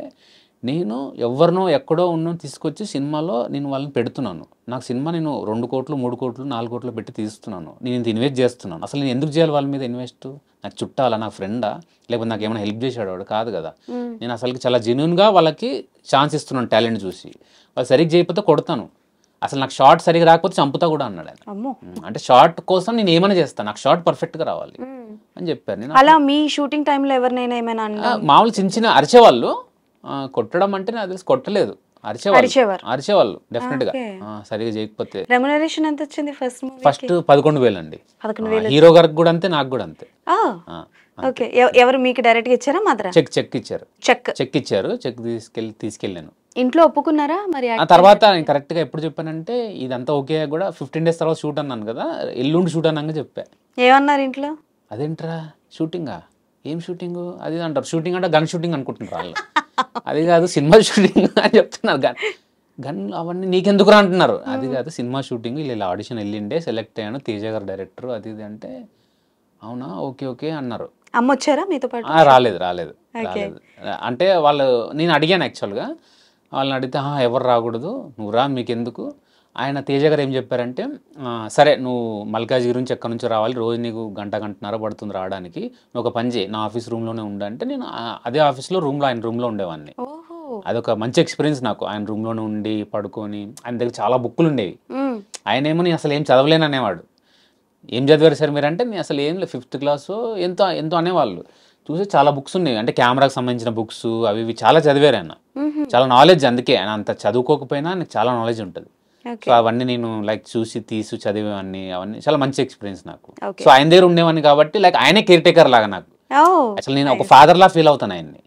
నేను ఎవరినో ఎక్కడో ఉన్న తీసుకొచ్చి సినిమాలో నేను వాళ్ళని పెడుతున్నాను నాకు సినిమా నేను రెండు కోట్లు మూడు కోట్లు నాలుగు కోట్లు పెట్టి తీస్తున్నాను నేను ఇంత ఇన్వెస్ట్ చేస్తున్నాను అసలు నేను ఎందుకు చేయాలి వాళ్ళ మీద ఇన్వెస్ట్ నాకు చుట్టాలా నా ఫ్రెండా లేకపోతే నాకు ఏమైనా హెల్ప్ చేసాడు వాడు కాదు కదా నేను అసలు చాలా జెన్యున్గా వాళ్ళకి ఛాన్స్ ఇస్తున్నాను టాలెంట్ చూసి వాళ్ళు సరిగ్గా చేయకపోతే కొడతాను అసలు నాకు షార్ట్ సరిగ్గా రాకపోతే చంపుతా కూడా అన్నాడు ఆయన అంటే షార్ట్ కోసం నేను ఏమైనా చేస్తాను నాకు షార్ట్ పర్ఫెక్ట్ గా రావాలి అని నేను అలా మీ షూటింగ్ టైంలో ఎవరినైనా ఏమైనా మామూలు చిన్న చిన్న అరిచేవాళ్ళు కొట్టడం అంటే నాకు తెలిసి కొట్టలేదు అరిచేవాళ్ళు అరిచేవాళ్ళు డెఫినెట్ గా సరిగా చేయకపోతే రెమ్యునరేషన్ ఎంత వచ్చింది ఫస్ట్ ఫస్ట్ పదకొండు వేలు అండి హీరో గారికి కూడా అంతే నాకు కూడా అంతే ఓకే ఎవరు మీకు డైరెక్ట్ గా ఇచ్చారా మాత్రం చెక్ చెక్ ఇచ్చారు చెక్ చెక్ ఇచ్చారు చెక్ తీసుకెళ్ళి తీసుకెళ్ళాను ఇంట్లో ఒప్పుకున్నారా మరి ఆ తర్వాత నేను కరెక్ట్ గా ఎప్పుడు చెప్పానంటే ఇదంతా ఓకే కూడా ఫిఫ్టీన్ డేస్ తర్వాత షూట్ అన్నాను కదా ఎల్లుండి షూట్ అన్నాక చెప్పా ఏమన్నారు ఇంట్లో అదేంట్రా షూటింగా ఏం షూటింగ్ అది అంటారు షూటింగ్ అంటే గన్ షూటింగ్ అనుకుంటున్నారు వాళ్ళు అది కాదు సినిమా షూటింగ్ అని చెప్తున్నారు గన్ గన్ అవన్నీ నీకెందుకురా అంటున్నారు అది కాదు సినిమా షూటింగ్ ఇలా ఆడిషన్ వెళ్ళిండే సెలెక్ట్ అయ్యాను తేజ గారు డైరెక్టర్ అది ఇది అంటే అవునా ఓకే ఓకే అన్నారు అమ్మ వచ్చారా మీతో పాటు రాలేదు రాలేదు రాలేదు అంటే వాళ్ళు నేను అడిగాను యాక్చువల్గా వాళ్ళని అడిగితే ఎవరు రాకూడదు నువ్వు రా మీకెందుకు ఆయన తేజ గారు ఏం చెప్పారంటే సరే నువ్వు మల్కాజ్గిరి నుంచి ఎక్కడి నుంచి రావాలి రోజు నీకు గంట గంటన్నర పడుతుంది రావడానికి ఒక పని చేయి నా ఆఫీస్ రూమ్లోనే ఉండంటే నేను అదే ఆఫీస్లో రూమ్లో ఆయన రూమ్లో ఉండేవాడిని అదొక మంచి ఎక్స్పీరియన్స్ నాకు ఆయన రూమ్లోనే ఉండి పడుకొని ఆయన దగ్గర చాలా బుక్కులు ఉండేవి ఏమో నేను అసలు ఏం చదవలేను అనేవాడు ఏం చదివారు సార్ మీరంటే నేను అసలు ఏం లేదు ఫిఫ్త్ క్లాస్ ఎంతో ఎంతో అనేవాళ్ళు చూసి చాలా బుక్స్ ఉన్నాయి అంటే కెమెరాకి సంబంధించిన బుక్స్ అవి ఇవి చాలా చదివారు ఆయన చాలా నాలెడ్జ్ అందుకే ఆయన అంత చదువుకోకపోయినా నాకు చాలా నాలెడ్జ్ ఉంటుంది సో అవన్నీ నేను లైక్ చూసి తీసి చదివేవాన్ని అవన్నీ చాలా మంచి ఎక్స్పీరియన్స్ నాకు సో ఆయన దగ్గర ఉండేవాన్ని కాబట్టి లైక్ ఆయనే కేర్ టేకర్ లాగా నాకు అసలు నేను ఒక ఫాదర్ లా ఫీల్ అవుతాను ఆయన్ని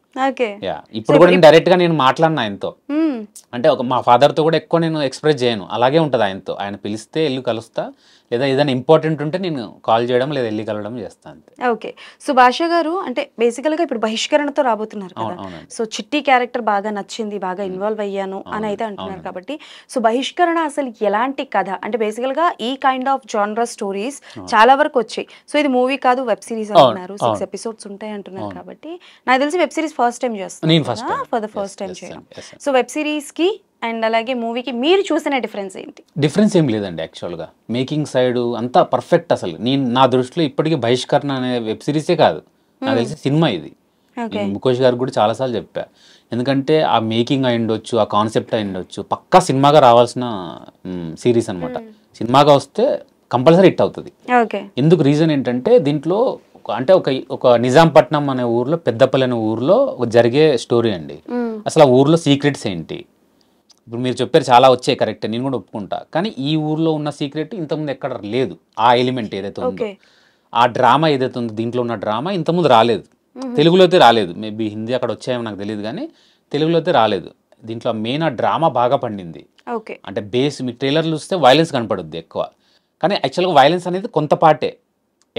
ఇప్పుడు కూడా నేను డైరెక్ట్ గా నేను మాట్లాడిన ఆయనతో hmm. అంటే ఒక మా ఫాదర్ తో కూడా ఎక్కువ నేను ఎక్స్ప్రెస్ చేయను అలాగే ఉంటది ఆయనతో ఆయన పిలిస్తే ఇల్లు కలుస్తా లేదా ఏదైనా ఇంపార్టెంట్ ఉంటే నేను కాల్ చేయడం లేదా వెళ్ళి కలవడం చేస్తాను ఓకే సో భాష గారు అంటే బేసికల్గా ఇప్పుడు బహిష్కరణతో రాబోతున్నారు కదా సో చిట్టి క్యారెక్టర్ బాగా నచ్చింది బాగా ఇన్వాల్వ్ అయ్యాను అని అయితే అంటున్నారు కాబట్టి సో బహిష్కరణ అసలు ఎలాంటి కథ అంటే బేసికల్గా ఈ కైండ్ ఆఫ్ జాన్ర స్టోరీస్ చాలా వరకు వచ్చాయి సో ఇది మూవీ కాదు వెబ్ సిరీస్ అంటున్నారు సిక్స్ ఎపిసోడ్స్ ఉంటాయి అంటున్నారు కాబట్టి నాకు తెలిసి వెబ్ సిరీస్ ఫస్ట్ టైం చేస్తాను ఫర్ ద ఫస్ట్ టైం చేయడం సో వెబ్ సిరీస్కి అండ్ అలాగే మూవీకి మీరు చూసిన డిఫరెన్స్ ఏంటి డిఫరెన్స్ ఏం లేదండి యాక్చువల్గా మేకింగ్ సైడ్ అంతా పర్ఫెక్ట్ అసలు నేను నా దృష్టిలో ఇప్పటికీ బహిష్కరణ అనే వెబ్ సిరీసే కాదు నాకు తెలిసి సినిమా ఇది ముఖేష్ గారు కూడా చాలాసార్లు చెప్పా ఎందుకంటే ఆ మేకింగ్ అయి ఉండొచ్చు ఆ కాన్సెప్ట్ అయి ఉండొచ్చు పక్కా సినిమాగా రావాల్సిన సిరీస్ అనమాట సినిమాగా వస్తే కంపల్సరీ హిట్ అవుతుంది ఎందుకు రీజన్ ఏంటంటే దీంట్లో అంటే ఒక ఒక నిజాంపట్నం అనే ఊర్లో పెద్దపల్లి అనే ఊర్లో జరిగే స్టోరీ అండి అసలు ఆ ఊర్లో సీక్రెట్స్ ఏంటి ఇప్పుడు మీరు చెప్పారు చాలా వచ్చాయి కరెక్ట్ నేను కూడా ఒప్పుకుంటా కానీ ఈ ఊర్లో ఉన్న సీక్రెట్ ఇంతకుముందు ఎక్కడ లేదు ఆ ఎలిమెంట్ ఏదైతే ఉందో ఆ డ్రామా ఏదైతే ఉందో దీంట్లో ఉన్న డ్రామా ఇంతకుముందు రాలేదు తెలుగులో అయితే రాలేదు మేబీ హిందీ అక్కడ వచ్చాయో నాకు తెలియదు కానీ తెలుగులో అయితే రాలేదు దీంట్లో మెయిన్ ఆ డ్రామా బాగా పండింది అంటే బేస్ మీ ట్రైలర్ చూస్తే వైలెన్స్ కనపడుద్ది ఎక్కువ కానీ యాక్చువల్గా వైలెన్స్ అనేది కొంత పాటే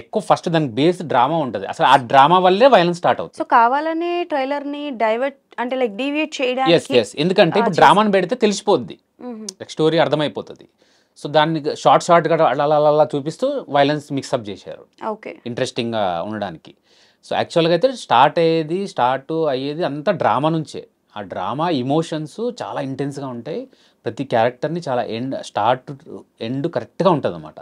ఎక్కువ ఫస్ట్ దానికి బేస్ డ్రామా ఉంటుంది అసలు ఆ డ్రామా వల్లే వైలెన్స్ స్టార్ట్ అవుతుంది సో కావాలని ట్రైలర్ని డైవర్ట్ అంటే లైక్ డీవియేట్ చేయడానికి ఎస్ ఎస్ ఎందుకంటే ఇప్పుడు డ్రామాను పెడితే తెలిసిపోద్ది స్టోరీ అర్థమైపోతుంది సో దాన్ని షార్ట్ షార్ట్ గా అలా అలా చూపిస్తూ వైలెన్స్ అప్ చేశారు ఓకే ఇంట్రెస్టింగ్గా ఉండడానికి సో యాక్చువల్గా అయితే స్టార్ట్ అయ్యేది స్టార్ట్ అయ్యేది అంతా డ్రామా నుంచే ఆ డ్రామా ఇమోషన్స్ చాలా ఇంటెన్స్గా ఉంటాయి ప్రతి క్యారెక్టర్ని చాలా ఎండ్ స్టార్ట్ ఎండ్ కరెక్ట్గా ఉంటుంది అన్నమాట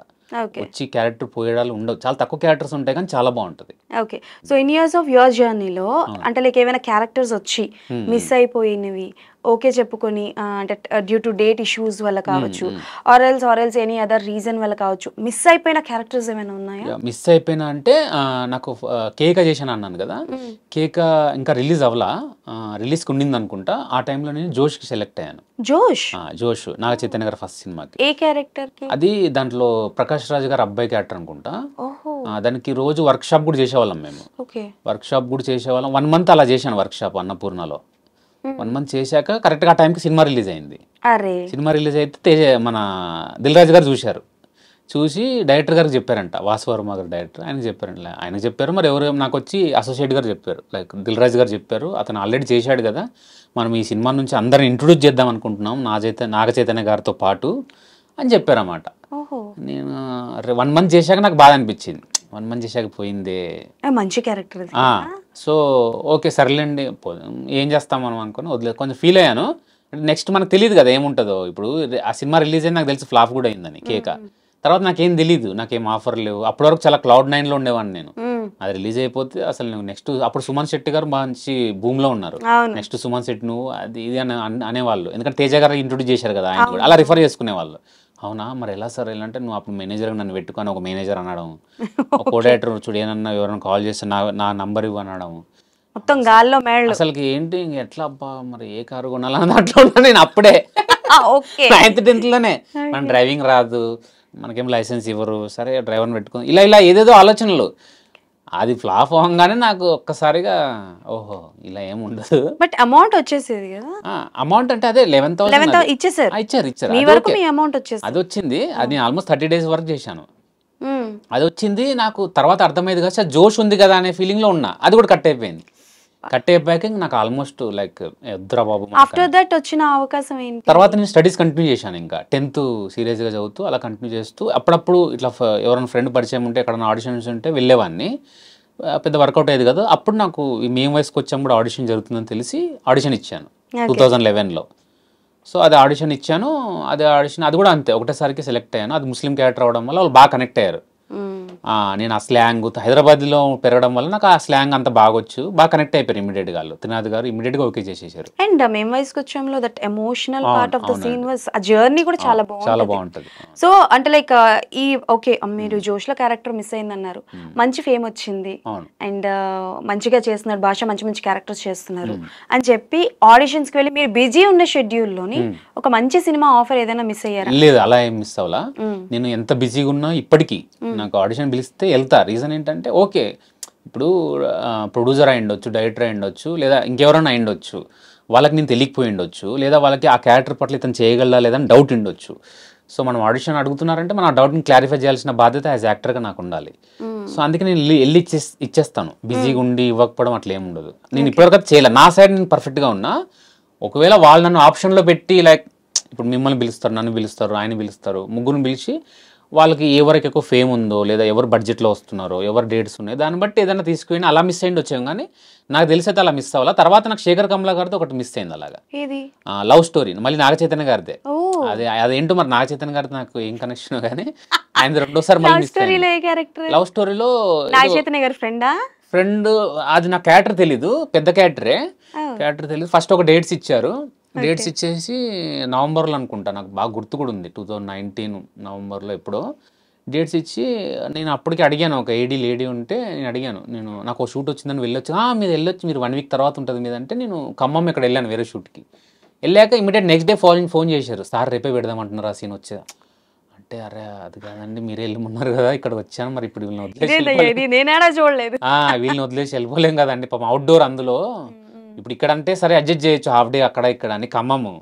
వచ్చి క్యారెక్టర్ పోయడాలు ఉండవు చాలా తక్కువ క్యారెక్టర్స్ ఉంటాయి కానీ చాలా బాగుంటుంది okay so in years of your జర్నీలో అంటే లైక్ ఏమైనా క్యారెక్టర్స్ వచ్చి మిస్ అయిపోయినవి ఓకే చెప్పుకొని అంటే డ్యూ టు డేట్ ఇష్యూస్ వల్ల కావచ్చు ఆర్ఎల్స్ ఆర్ఎల్స్ ఎనీ అదర్ రీజన్ వల్ల కావచ్చు మిస్ అయిపోయిన క్యారెక్టర్స్ ఏమైనా ఉన్నాయా మిస్ అయిపోయిన అంటే నాకు కేక చేశాను అన్నాను కదా కేక ఇంకా రిలీజ్ అవ్వలా రిలీజ్ ఉండింది అనుకుంటా ఆ టైంలో నేను జోష్ కి సెలెక్ట్ అయ్యాను జోష్ జోష్ నాగ చైతన్య గారి ఫస్ట్ సినిమా ఏ క్యారెక్టర్ అది దాంట్లో ప్రకాష్ రాజ్ గారు అబ్బాయి క్యారెక్టర్ అనుకుంటా దానికి రోజు వర్క్ షాప్ కూడా చేసేవాళ్ళం మేము వర్క్ షాప్ కూడా చేసేవాళ్ళం వన్ మంత్ అలా చేశాను వర్క్ షాప్ అన్నపూర్ణలో వన్ మంత్ చేశాక కరెక్ట్గా ఆ టైంకి సినిమా రిలీజ్ అయింది సినిమా రిలీజ్ అయితే తేజ మన దిల్రాజు గారు చూశారు చూసి డైరెక్టర్ గారికి చెప్పారంట వాసువర్మ గారు డైరెక్టర్ ఆయన చెప్పారంట ఆయన చెప్పారు మరి ఎవరు నాకు వచ్చి అసోసియేట్ గారు చెప్పారు లైక్ రాజు గారు చెప్పారు అతను ఆల్రెడీ చేశాడు కదా మనం ఈ సినిమా నుంచి అందరిని ఇంట్రొడ్యూస్ చేద్దాం అనుకుంటున్నాం నాగచైత నాగచైతన్య గారితో పాటు అని చెప్పారన్నమాట నేను వన్ మంత్ చేశాక నాకు బాధ అనిపించింది వన్ మంత్ చేసాక పోయిందే మంచి క్యారెక్టర్ సో ఓకే సర్లేండి ఏం చేస్తాం మనం అనుకుని వదిలేదు కొంచెం ఫీల్ అయ్యాను నెక్స్ట్ మనకు తెలియదు కదా ఏముంటుందో ఇప్పుడు ఆ సినిమా రిలీజ్ అయింది నాకు తెలిసి ఫ్లాప్ కూడా అయిందని కేక తర్వాత నాకేం తెలియదు నాకేం ఆఫర్ లేవు అప్పటి వరకు చాలా క్లౌడ్ నైన్ లో ఉండేవాడిని నేను అది రిలీజ్ అయిపోతే అసలు నెక్స్ట్ అప్పుడు సుమన్ శెట్టి గారు మంచి భూమిలో ఉన్నారు నెక్స్ట్ సుమన్ శెట్టి నువ్వు అది ఇది అని అనేవాళ్ళు ఎందుకంటే తేజ గారు ఇంట్రొడ్యూస్ చేశారు కదా ఆయన కూడా అలా రిఫర్ చేసుకునేవాళ్ళు అవునా మరి ఎలా సార్ వెళ్ళంటే అంటే నువ్వు అప్పుడు మేనేజర్ నన్ను పెట్టుకొని ఒక మేనేజర్ అనడం కోఆర్డినేటర్ చూడు ఏమన్నా ఎవరైనా కాల్ చేస్తే నా నా నంబర్ ఇవ్వు అనడం మొత్తం గాల్లో మేడం అసలుకి ఏంటి ఎట్లా అబ్బా మరి ఏ కారు కొనాలని దాంట్లో నేను అప్పుడే నైన్త్ లోనే మన డ్రైవింగ్ రాదు మనకేం లైసెన్స్ ఇవ్వరు సరే డ్రైవర్ పెట్టుకో ఇలా ఇలా ఏదేదో ఆలోచనలు అది ఫ్లాప్ అవగానే నాకు ఒక్కసారిగా ఓహో ఇలా ఏముండదు బట్ అమౌంట్ వచ్చేసేది కదా అమౌంట్ అంటే అదే లెవెన్ థౌసండ్ ఇచ్చేసారు ఇచ్చారు ఇచ్చారు మీ వరకు మీ అమౌంట్ వచ్చేసి అది వచ్చింది అది ఆల్మోస్ట్ థర్టీ డేస్ వర్క్ చేశాను hmm. అది వచ్చింది నాకు తర్వాత అర్థమయ్యేది కదా జోష్ ఉంది కదా అనే ఫీలింగ్ లో ఉన్నా అది కూడా కట్ అయిపోయింది థర్టీ బ్యాకింగ్ నాకు ఆల్మోస్ట్ లైక్ బాబు ఆఫ్టర్ దట్ వచ్చిన అవకాశం ఏంటి తర్వాత నేను స్టడీస్ కంటిన్యూ చేశాను ఇంకా టెన్త్ సీరియస్ గా చదువుతూ అలా కంటిన్యూ చేస్తూ అప్పుడప్పుడు ఇట్లా ఎవరైనా ఫ్రెండ్ పరిచయం ఉంటే ఎక్కడైనా ఆడిషన్స్ ఉంటే వెళ్ళేవాడిని పెద్ద వర్కౌట్ అయ్యేది కదా అప్పుడు నాకు ఈ మేము వయసుకు వచ్చాం కూడా ఆడిషన్ జరుగుతుందని తెలిసి ఆడిషన్ ఇచ్చాను టూ థౌజండ్ లెవెన్లో సో అది ఆడిషన్ ఇచ్చాను అది ఆడిషన్ అది కూడా అంతే ఒకటేసారికి సెలెక్ట్ అయ్యాను అది ముస్లిం క్యారెక్టర్ అవడం వల్ల వాళ్ళు బాగా కనెక్ట్ అయ్యారు hmm. నేను ఆ స్లాంగ్ హైదరాబాద్లో పెరగడం వల్ల నాకు ఆ స్లాంగ్ అంత బాగొచ్చు బాగా కనెక్ట్ అయిపోయారు ఇమీడియట్ గా త్రినాథ్ గారు ఇమీడియట్ గా ఓకే చేసేసారు అండ్ మేము వయసుకి వచ్చాము that emotional part of the scene was ఆ జర్నీ కూడా చాలా బాగుంది చాలా బాగుంటుంది సో అంటే లైక్ ఈ ఓకే మీరు జోష్లో క్యారెక్టర్ మిస్ అయింది అన్నారు మంచి ఫేమ్ వచ్చింది అండ్ మంచిగా చేస్తున్నారు భాష మంచి మంచి క్యారెక్టర్స్ చేస్తున్నారు అని చెప్పి ఆడిషన్స్ కి వెళ్ళి మీరు బిజీ ఉన్న షెడ్యూల్ లోని ఒక మంచి సినిమా ఆఫర్ ఏదైనా మిస్ అయ్యారా లేదు అలా ఏం మిస్ అవ్వాలా నేను ఎంత బిజీగా ఉన్నా ఇప్పటికీ నాకు ఆడిషన్ పేషెంట్ పిలిస్తే వెళ్తా రీజన్ ఏంటంటే ఓకే ఇప్పుడు ప్రొడ్యూసర్ అయి ఉండొచ్చు డైరెక్టర్ అయి ఉండొచ్చు లేదా ఇంకెవరైనా అయి ఉండొచ్చు వాళ్ళకి నేను తెలియకపోయి ఉండొచ్చు లేదా వాళ్ళకి ఆ క్యారెక్టర్ పట్ల ఇతను చేయగలరా లేదని డౌట్ ఉండొచ్చు సో మనం ఆడిషన్ అడుగుతున్నారంటే మనం ఆ డౌట్ని క్లారిఫై చేయాల్సిన బాధ్యత యాజ్ యాక్టర్గా నాకు ఉండాలి సో hmm. అందుకే నేను వెళ్ళి ఇచ్చేస్తాను బిజీగా hmm. ఉండి ఇవ్వకపోవడం అట్లా ఏమి ఉండదు నేను ఇప్పటివరకు చేయలే నా సైడ్ నేను పర్ఫెక్ట్గా ఉన్నా ఒకవేళ వాళ్ళు నన్ను ఆప్షన్లో పెట్టి లైక్ ఇప్పుడు మిమ్మల్ని పిలుస్తారు నన్ను పిలుస్తారు ఆయన పిలుస్తారు ముగ్గురు పిలిచి వాళ్ళకి ఎవరికి ఎక్కువ ఫేమ్ ఉందో లేదా ఎవరు బడ్జెట్లో వస్తున్నారో ఎవరు డేట్స్ ఉన్నాయో దాన్ని బట్టి ఏదైనా తీసుకుని అలా మిస్ అయ్యి వచ్చాము కానీ నాకు తెలిసి అయితే అలా మిస్ అవ్వాలి తర్వాత నాకు శేఖర్ కమలా గారితో ఒకటి మిస్ అయింది అలాగా లవ్ స్టోరీ మళ్ళీ నాగచైతన్య గారిదే అదే అదేంటో మరి నాగచైతన్య గారితో నాకు ఏం కనెక్షన్ <laughs> కానీ ఆయన రెండోసారి లవ్ స్టోరీలో ఫ్రెండ్ అది నా క్యారెక్టర్ తెలీదు పెద్ద క్యారెక్టరే క్యారెక్టర్ తెలీదు ఫస్ట్ ఒక డేట్స్ ఇచ్చారు డేట్స్ ఇచ్చేసి నవంబర్లో అనుకుంటా నాకు బాగా గుర్తు కూడా ఉంది టూ థౌజండ్ నైన్టీన్ నవంబర్లో ఎప్పుడో డేట్స్ ఇచ్చి నేను అప్పటికి అడిగాను ఒక ఏడీ లేడీ ఉంటే నేను అడిగాను నేను నాకు ఒక షూట్ వచ్చిందని వెళ్ళొచ్చు మీరు వెళ్ళొచ్చు మీరు వన్ వీక్ తర్వాత ఉంటుంది మీద అంటే నేను ఖమ్మం ఇక్కడ వెళ్ళాను వేరే షూట్కి వెళ్ళాక immediate next day following phone చేశారు సార్ రేపే పెడదామంటున్నారు ఆ సీన్ వచ్చేదా అంటే అరే అది కాదండి మీరు ఉన్నారు కదా ఇక్కడ వచ్చాను మరి ఇప్పుడు వీళ్ళని వదిలేసి వీళ్ళని వదిలేసి వెళ్ళిపోలేం కదండి పాపం అవుట్డోర్ అందులో ఇప్పుడు ఇక్కడ అంటే సరే అడ్జస్ట్ చేయొచ్చు హాఫ్ డే అక్కడ ఇక్కడ అని ఖమ్మము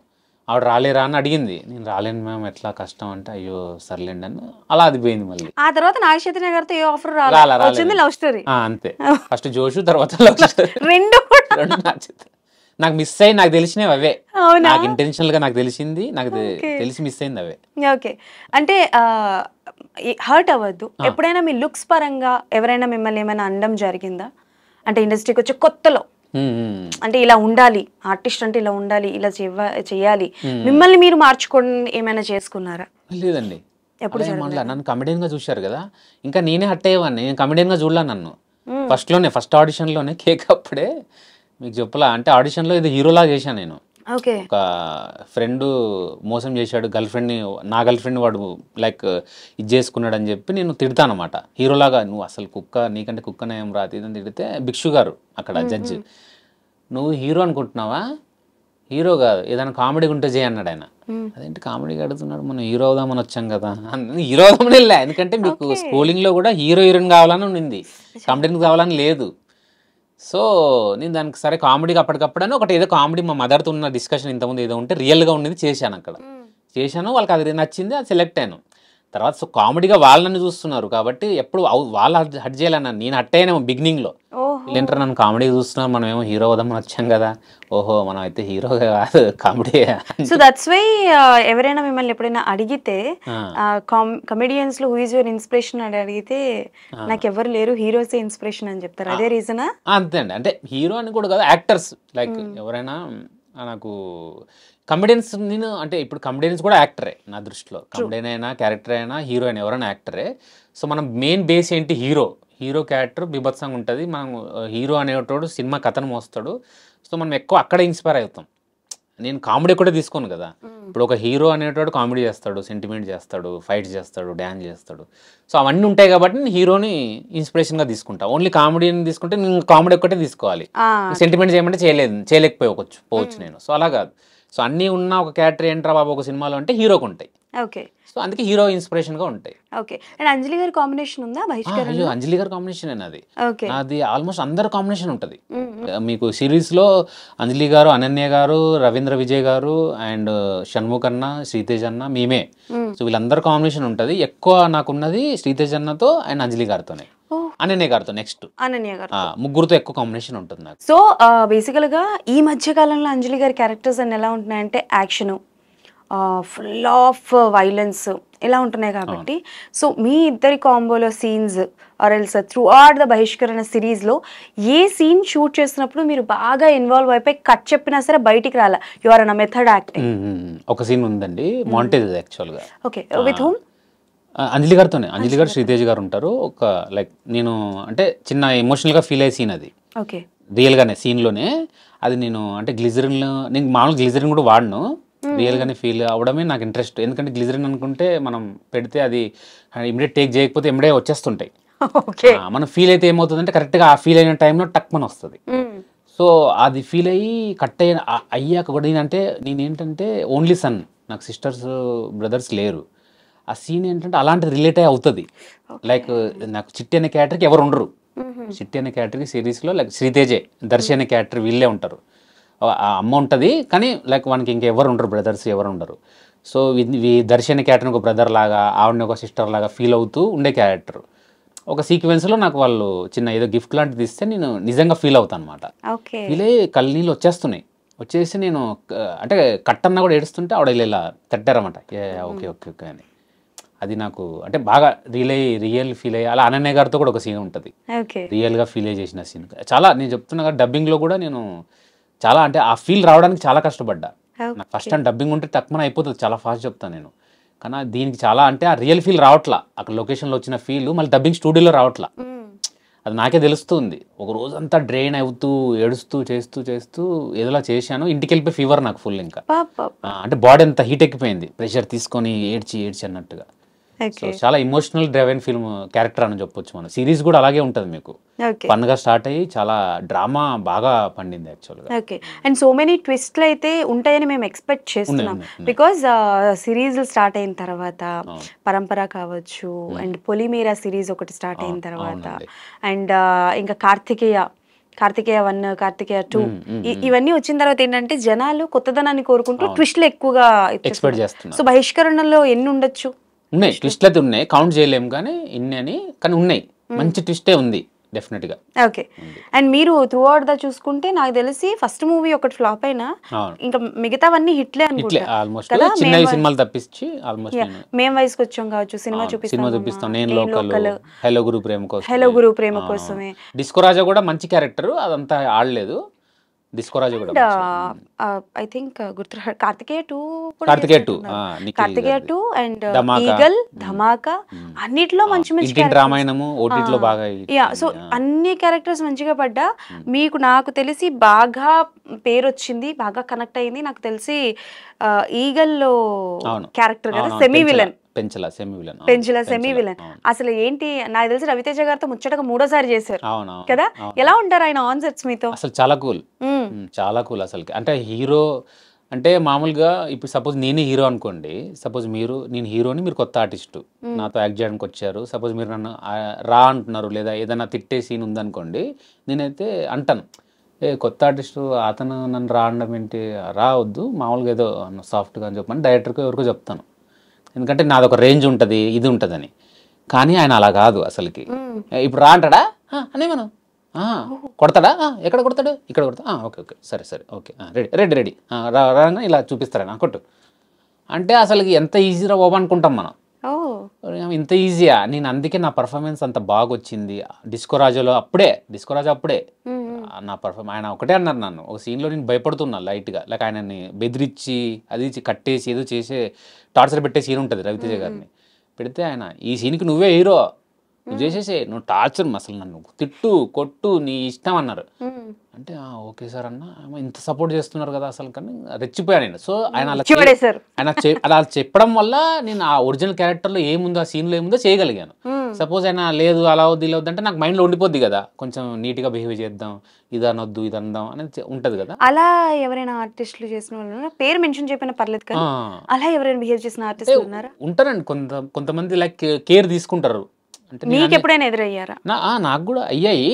ఆవిడ రాలేరా అని అడిగింది నేను రాలేను మ్యామ్ ఎట్లా కష్టం అంటే అయ్యో సర్లేండి అని అలా అది పోయింది మళ్ళీ ఆ తర్వాత నాగశేతి నగర్ ఏ ఆఫర్ రాలేదు లవ్ స్టోరీ అంతే ఫస్ట్ జోషు తర్వాత లవ్ <laughs> స్టోరీ రెండు నాకు మిస్ అయ్యి నాకు తెలిసినవి అవే నాకు ఇంటెన్షనల్ గా నాకు తెలిసింది నాకు తెలిసి మిస్ అయింది అవే ఓకే అంటే హర్ట్ అవ్వద్దు ఎప్పుడైనా మీ లుక్స్ పరంగా ఎవరైనా మిమ్మల్ని ఏమైనా అండం జరిగిందా అంటే ఇండస్ట్రీకి వచ్చే కొత్తలో అంటే ఇలా ఉండాలి ఆర్టిస్ట్ అంటే ఇలా ఉండాలి ఇలా చెయ్యాలి మిమ్మల్ని మీరు మార్చుకోండి ఏమైనా చేసుకున్నారా లేదండి ఎప్పుడు నన్ను కమెడియన్ గా చూశారు కదా ఇంకా నేనే హట్ అయ్యేవాడిని నేను కమెడియన్ గా చూడలే నన్ను ఫస్ట్ లోనే ఫస్ట్ ఆడిషన్ లోనే కేక్ అప్పుడే మీకు చెప్పలా అంటే ఆడిషన్ లో ఇది హీరోలా చేశాను నేను ఒక ఫ్రెండ్ మోసం చేశాడు గర్ల్ ఫ్రెండ్ని నా గర్ల్ ఫ్రెండ్ వాడు లైక్ ఇది చేసుకున్నాడు అని చెప్పి నేను తిడతాను అనమాట హీరోలాగా నువ్వు అసలు కుక్క నీకంటే కుక్క నేమ్ రాతి అని తిడితే భిక్షు గారు అక్కడ జడ్జి నువ్వు హీరో అనుకుంటున్నావా హీరో కాదు ఏదైనా కామెడీ ఉంటే చేయి అన్నాడు ఆయన అదేంటి కామెడీ కడుతున్నాడు మనం హీరో అవుదామని వచ్చాం కదా హీరో అవుదామని వెళ్ళా ఎందుకంటే మీకు స్కూలింగ్లో కూడా హీరో హీరోయిన్ కావాలని ఉండింది కామెడీని కావాలని లేదు సో నేను దానికి సరే కామెడీగా అని ఒకటి ఏదో కామెడీ మా మదర్తో ఉన్న డిస్కషన్ ఇంతకుముందు ఏదో ఉంటే రియల్గా ఉండేది చేశాను అక్కడ చేశాను వాళ్ళకి అది నచ్చింది అది సెలెక్ట్ అయ్యాను తర్వాత సో కామెడీగా వాళ్ళని చూస్తున్నారు కాబట్టి ఎప్పుడు వాళ్ళ హట్ చేయాలన్నా నేను హట్ అయ్యానేమో బిగినింగ్లో వీళ్ళంటారు నన్ను కామెడీ చూస్తున్నారు మనం ఏమో హీరో మనం వచ్చాం కదా ఓహో మనం అయితే హీరో కాదు కామెడీ సో దట్స్ వై ఎవరైనా మిమ్మల్ని ఎప్పుడైనా అడిగితే కమెడియన్స్ లో హూఇస్ యువర్ ఇన్స్పిరేషన్ అని అడిగితే నాకు ఎవరు లేరు హీరోసే ఇన్స్పిరేషన్ అని చెప్తారు అదే రీజన్ అంతే అండి అంటే హీరో అని కూడా కాదు యాక్టర్స్ లైక్ ఎవరైనా నాకు కమెడియన్స్ నేను అంటే ఇప్పుడు కమెడియన్స్ కూడా యాక్టరే నా దృష్టిలో కమెడియన్ అయినా క్యారెక్టర్ అయినా హీరో అయినా ఎవరైనా యాక్టరే సో మనం మెయిన్ బేస్ ఏంటి హీరో హీరో క్యారెక్టర్ బిభత్సంగా ఉంటుంది మనం హీరో అనేటోడు సినిమా కథను మోస్తాడు సో మనం ఎక్కువ అక్కడ ఇన్స్పైర్ అవుతాం నేను కామెడీ కూడా తీసుకోను కదా hmm. ఇప్పుడు ఒక హీరో అనేటోడు కామెడీ చేస్తాడు సెంటిమెంట్ చేస్తాడు ఫైట్స్ చేస్తాడు డ్యాన్స్ చేస్తాడు సో అవన్నీ ఉంటాయి కాబట్టి నేను హీరోని ఇన్స్పిరేషన్గా తీసుకుంటా ఓన్లీ కామెడీని తీసుకుంటే నేను కామెడీ ఒక్కటే తీసుకోవాలి సెంటిమెంట్ చేయమంటే చేయలేదు చేయలేకపోవచ్చు పోవచ్చు hmm. నేను సో అలా కాదు సో అన్నీ ఉన్న ఒక క్యారెక్టర్ ఏంట్రా బాబు ఒక సినిమాలో అంటే హీరోకి ఉంటాయి ఓకే సో అందుకే హీరో ఇన్స్పిరేషన్ గా ఉంటాయి ఓకే అండ్ అంజలి గారి కాంబినేషన్ ఉందా అయ్యో అంజలి గారి కాంబినేషన్ అది అది ఆల్మోస్ట్ అందరి కాంబినేషన్ ఉంటుంది మీకు సిరీస్ లో అంజలి గారు అనన్య గారు రవీంద్ర విజయ్ గారు అండ్ షణ్ముఖ్ అన్న శ్రీతేజ్ అన్న మేమే సో వీళ్ళందరి కాంబినేషన్ ఉంటుంది ఎక్కువ నాకున్నది శ్రీతేజ్ అన్నతో అండ్ అంజలి గారితోనే అనన్య గారితో నెక్స్ట్ అనన్య గారు ముగ్గురుతో ఎక్కువ కాంబినేషన్ ఉంటుంది సో బేసికల్ గా ఈ మధ్య కాలంలో అంజలి గారి క్యారెక్టర్స్ అన్ని ఎలా ఉంటున్నాయంటే యాక్షన్ ఫుల్ ఆఫ్ వైలెన్స్ ఇలా ఉంటున్నాయి కాబట్టి సో మీ ఇద్దరి కాంబోలో సీన్స్ ఆర్ఎల్స్ త్రూ ఆర్ట్ ద బహిష్కరణ సిరీస్లో ఏ సీన్ షూట్ చేసినప్పుడు మీరు బాగా ఇన్వాల్వ్ అయిపోయి కట్ చెప్పినా సరే బయటికి రాలా you are on method acting ఒక సీన్ ఉందండి మాంటేజ్ యాక్చువల్గా ఓకే విత్ హోమ్ అంజలి గారితోనే అంజలి గారు శ్రీతేజ్ గారు ఉంటారు ఒక లైక్ నేను అంటే చిన్న ఎమోషనల్గా ఫీల్ అయ్యే సీన్ అది ఓకే రియల్గానే సీన్లోనే అది నేను అంటే గ్లిజరిన్ నేను మామూలు గ్లిజరిన్ కూడా వాడను రియల్గానే ఫీల్ అవడమే నాకు ఇంట్రెస్ట్ ఎందుకంటే గ్లిజరిన్ అనుకుంటే మనం పెడితే అది ఇమీడియట్ టేక్ చేయకపోతే ఇమీడియట్ వచ్చేస్తుంటాయి మనం ఫీల్ అయితే ఏమవుతుందంటే కరెక్ట్గా ఆ ఫీల్ అయిన టైంలో టక్ మన వస్తుంది సో అది ఫీల్ అయ్యి కట్ అయ్యి అయ్యాక కూడా నేనంటే నేనేంటంటే ఓన్లీ సన్ నాకు సిస్టర్స్ బ్రదర్స్ లేరు ఆ సీన్ ఏంటంటే అలాంటి రిలేట్ అయ్యి అవుతుంది లైక్ నాకు చిట్టి అనే క్యారెక్టర్కి ఎవరు ఉండరు చిట్టి అనే క్యారెక్టర్కి సిరీస్లో లైక్ శ్రీతేజే దర్శి అనే క్యారెక్టర్ వీళ్ళే ఉంటారు ఆ అమ్మ ఉంటుంది కానీ లైక్ మనకి ఇంకెవరు ఉండరు బ్రదర్స్ ఎవరు ఉండరు సో దర్శి అనే క్యారెక్టర్ని ఒక బ్రదర్ లాగా ఆవిడని ఒక సిస్టర్ లాగా ఫీల్ అవుతూ ఉండే క్యారెక్టర్ ఒక సీక్వెన్స్లో నాకు వాళ్ళు చిన్న ఏదో గిఫ్ట్ లాంటిది ఇస్తే నేను నిజంగా ఫీల్ అవుతాను అనమాట ఫీల్ అయ్యి కళ్ళనీళ్ళు వచ్చేస్తున్నాయి వచ్చేసి నేను అంటే కట్టన్నా కూడా ఏడుస్తుంటే ఆవిడ ఇలా తట్టారన్నమాట ఓకే ఓకే ఓకే అని అది నాకు అంటే బాగా అయ్యి రియల్ ఫీల్ అయ్యి అలా అనన్య గారితో కూడా ఒక సీన్ ఉంటుంది రియల్గా ఫీల్ అయ్యి చేసిన సీన్ చాలా నేను చెప్తున్నా డబ్బింగ్లో కూడా నేను చాలా అంటే ఆ ఫీల్ రావడానికి చాలా కష్టపడ్డా నాకు ఫస్ట్ టైం డబ్బింగ్ ఉంటే తక్కువ అయిపోతుంది చాలా ఫాస్ట్ చెప్తాను నేను కానీ దీనికి చాలా అంటే ఆ రియల్ ఫీల్ రావట్లా అక్కడ లొకేషన్లో వచ్చిన ఫీల్ మళ్ళీ డబ్బింగ్ స్టూడియోలో రావట్లా అది నాకే తెలుస్తుంది ఒక రోజంతా డ్రైన్ అవుతూ ఏడుస్తూ చేస్తూ చేస్తూ ఏదోలా చేశాను ఇంటికి వెళ్ళిపోయి ఫీవర్ నాకు ఫుల్ ఇంకా అంటే బాడీ అంతా హీట్ ఎక్కిపోయింది ప్రెషర్ తీసుకొని ఏడ్చి ఏడ్చి అన్నట్టుగా సో చాలా ఇమోషనల్ డ్రైవెన్ ఫిల్మ్ క్యారెక్టర్ అని చెప్పొచ్చు మనం సిరీస్ కూడా అలాగే ఉంటుంది మీకు పండుగ స్టార్ట్ అయ్యి చాలా డ్రామా బాగా పండింది యాక్చువల్గా ఓకే అండ్ సో మెనీ ట్విస్ట్లు అయితే ఉంటాయని మేము ఎక్స్పెక్ట్ చేస్తున్నాం బికాజ్ సిరీస్ స్టార్ట్ అయిన తర్వాత పరంపర కావచ్చు అండ్ పొలిమేరా సిరీస్ ఒకటి స్టార్ట్ అయిన తర్వాత అండ్ uh, ఇంకా Karthikeya Karthikeya one Karthikeya two hmm, hmm, hmm. ఇవన్నీ వచ్చిన తర్వాత ఏంటంటే జనాలు కొత్తదనాన్ని కోరుకుంటూ ట్విస్ట్లు ఎక్కువగా సో బహిష్కరణలో ఎన్ని ఉండొచ్చు ఉన్నాయి ట్విస్ట్లు అయితే ఉన్నాయి కౌంట్ చేయలేము కానీ ఇన్ని అని కానీ ఉన్నాయి మంచి ట్విస్టే ఉంది డెఫినెట్ గా ఓకే అండ్ మీరు త్రూ అవుట్ దా చూసుకుంటే నాకు తెలిసి ఫస్ట్ మూవీ ఒకటి ఫ్లాప్ అయినా ఇంకా మిగతావన్నీ హిట్లే హిట్లే ఆల్మోస్ట్ చిన్న సినిమాలు తప్పించి ఆల్మోస్ట్ మేము వయసుకి వచ్చాం కావచ్చు సినిమా చూపిస్తాం సినిమా చూపిస్తాం నేను లోకల్ హలో గురు ప్రేమ కోసం హలో గురు ప్రేమ కోసమే డిస్కో రాజా కూడా మంచి క్యారెక్టర్ అదంతా ఆడలేదు డిస్కోరాజు ఐ థింక్ గుర్తు Karthikeya two Karthikeya two Karthikeya two and Eagle Dhamaka అన్నిట్లో మంచి మంచి రామాయణము ఓటీటీలో బాగా యా సో అన్ని క్యారెక్టర్స్ మంచిగా పడ్డా మీకు నాకు తెలిసి బాగా పేరు వచ్చింది బాగా కనెక్ట్ అయింది నాకు తెలిసి ఈగల్లో క్యారెక్టర్ కదా semi villain Penchala semi villain Penchala semi villain అసలు ఏంటి నాకు తెలిసి రవితేజ గారితో ముచ్చటగా మూడోసారి చేశారు కదా ఎలా ఉంటారు ఆయన ఆన్సర్స్ మీతో అసలు చాలా కూల్ చాలా కూల్ అసలు అంటే హీరో అంటే మామూలుగా ఇప్పుడు సపోజ్ నేనే హీరో అనుకోండి సపోజ్ మీరు నేను హీరోని మీరు కొత్త ఆర్టిస్టు నాతో యాక్ట్ చేయడానికి వచ్చారు సపోజ్ మీరు నన్ను రా అంటున్నారు లేదా ఏదైనా తిట్టే సీన్ ఉందనుకోండి నేనైతే అంటాను ఏ కొత్త ఆర్టిస్టు అతను నన్ను రా అనడం ఏంటి రావద్దు మామూలుగా ఏదో సాఫ్ట్గా అని చెప్పని డైరెక్టర్కి ఎవరికో చెప్తాను ఎందుకంటే నాది ఒక రేంజ్ ఉంటుంది ఇది ఉంటుందని కానీ ఆయన అలా కాదు అసలుకి ఇప్పుడు రా అంటాడా అనే మనం కొడతాడా ఎక్కడ కొడతాడు ఇక్కడ కొడతా ఓకే ఓకే సరే సరే ఓకే రెడీ రెడీ రెడీ రాగా ఇలా చూపిస్తారా కొట్టు అంటే అసలుకి ఎంత ఈజీగా రా అనుకుంటాం మనం ఇంత ఈజీయా నేను అందుకే నా పర్ఫార్మెన్స్ అంత బాగా వచ్చింది డిస్కోరాజోలో అప్పుడే డిస్కోరాజో అప్పుడే నా పర్ఫార్మ్ ఆయన ఒకటే అన్నారు నన్ను ఒక సీన్లో నేను భయపడుతున్నా లైట్గా లైక్ ఆయనని బెదిరించి అది కట్టేసి ఏదో చేసే టార్చర్ పెట్టే సీన్ ఉంటుంది రవితేజ గారిని పెడితే ఆయన ఈ సీన్కి నువ్వే హీరో నువ్వు చేసేసే నువ్వు టార్చర్ అసలు నన్ను తిట్టు కొట్టు నీ ఇష్టం అన్నారు అంటే ఓకే సార్ అన్న ఇంత సపోర్ట్ చేస్తున్నారు కదా అసలు కానీ రెచ్చిపోయాను నేను సో ఆయన అలా ఆయన అలా చెప్పడం వల్ల నేను ఆ ఒరిజినల్ క్యారెక్టర్లో ఏముందో ఆ సీన్లో ఏముందో చేయగలిగాను సపోజ్ అయినా లేదు అలా వద్దు ఇలా వద్దు అంటే నాకు మైండ్ లో ఉండిపోద్ది కదా కొంచెం నీట్ గా బిహేవ్ చేద్దాం ఇది అనొద్దు ఇది అందాం అనేది ఉంటది కదా అలా ఎవరైనా ఆర్టిస్టులు చేసిన వాళ్ళు పేరు మెన్షన్ చెప్పిన పర్లేదు కదా అలా ఎవరైనా బిహేవ్ చేసిన ఆర్టిస్ట్ ఉన్నారా ఉంటారండి కొంత కొంతమంది లైక్ కేర్ తీసుకుంటారు అంటే నీకు ఎప్పుడైనా ఎదురయ్యారా నాకు కూడా అయ్యాయి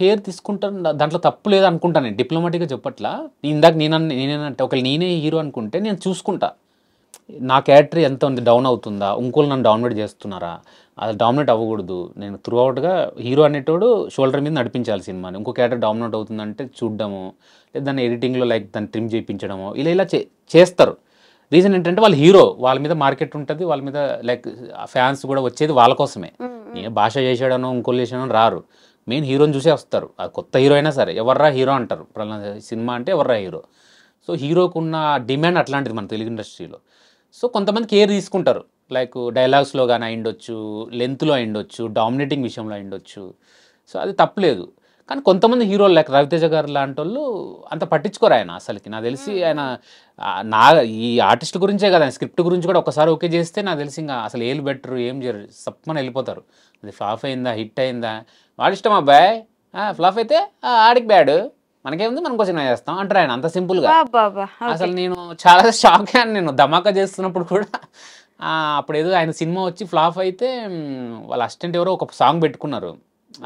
కేర్ తీసుకుంటాను దాంట్లో తప్పు లేదు అనుకుంటాను నేను గా చెప్పట్లా ఇందాక నేను నేనేనంటే ఒకవేళ నేనే హీరో అనుకుంటే నేను చూసుకుంటా నా క్యారెక్టర్ ఎంత ఉంది డౌన్ అవుతుందా ఇంకోళ్ళు నన్ను డౌన్లోడ్ చేస్తున్నారా అది డామినేట్ అవ్వకూడదు నేను త్రూఅవుట్గా హీరో అనేటోడు షోల్డర్ మీద నడిపించాలి సినిమాని ఇంకో క్యారెక్టర్ డామినేట్ అవుతుందంటే చూడడము లేదా దాన్ని ఎడిటింగ్లో లైక్ దాన్ని ట్రిమ్ చేయించడము ఇలా ఇలా చేస్తారు రీజన్ ఏంటంటే వాళ్ళు హీరో వాళ్ళ మీద మార్కెట్ ఉంటుంది వాళ్ళ మీద లైక్ ఫ్యాన్స్ కూడా వచ్చేది వాళ్ళ కోసమే నేను భాష చేసాడనో ఇంకోళ్ళు చేసాడనో రారు మెయిన్ హీరోని చూసే వస్తారు ఆ కొత్త హీరో అయినా సరే ఎవర్రా హీరో అంటారు సినిమా అంటే ఎవర్రా హీరో సో హీరోకున్న డిమాండ్ అట్లాంటిది మన తెలుగు ఇండస్ట్రీలో సో కొంతమందికి కేర్ తీసుకుంటారు లైక్ డైలాగ్స్లో కానీ అయిండొచ్చు లెంత్లో అయిండొచ్చు డామినేటింగ్ విషయంలో అయిండొచ్చు సో అది తప్పలేదు కానీ కొంతమంది హీరోలు లైక్ రవితేజ గారు లాంటి వాళ్ళు అంత పట్టించుకోరు ఆయన అసలుకి నాకు తెలిసి ఆయన నా ఈ ఆర్టిస్ట్ గురించే కదా స్క్రిప్ట్ గురించి కూడా ఒకసారి ఓకే చేస్తే నాకు తెలిసి ఇంకా అసలు ఏలు బెటర్ ఏం చేయరు సప్పమని వెళ్ళిపోతారు అది ఫ్లాఫ్ అయిందా హిట్ అయిందా వాడిష్టం అబ్బాయి ఫ్లాఫ్ అయితే ఆడికి బ్యాడ్ మనకేముంది మనం కొంచెం చేస్తాం అంటారు ఆయన అంత సింపుల్గా అసలు నేను చాలా <laughs> షాక్ అని నేను ధమాకా చేస్తున్నప్పుడు కూడా అప్పుడు ఏదో ఆయన సినిమా వచ్చి ఫ్లాప్ అయితే వాళ్ళ అసిస్టెంట్ ఎవరో ఒక సాంగ్ పెట్టుకున్నారు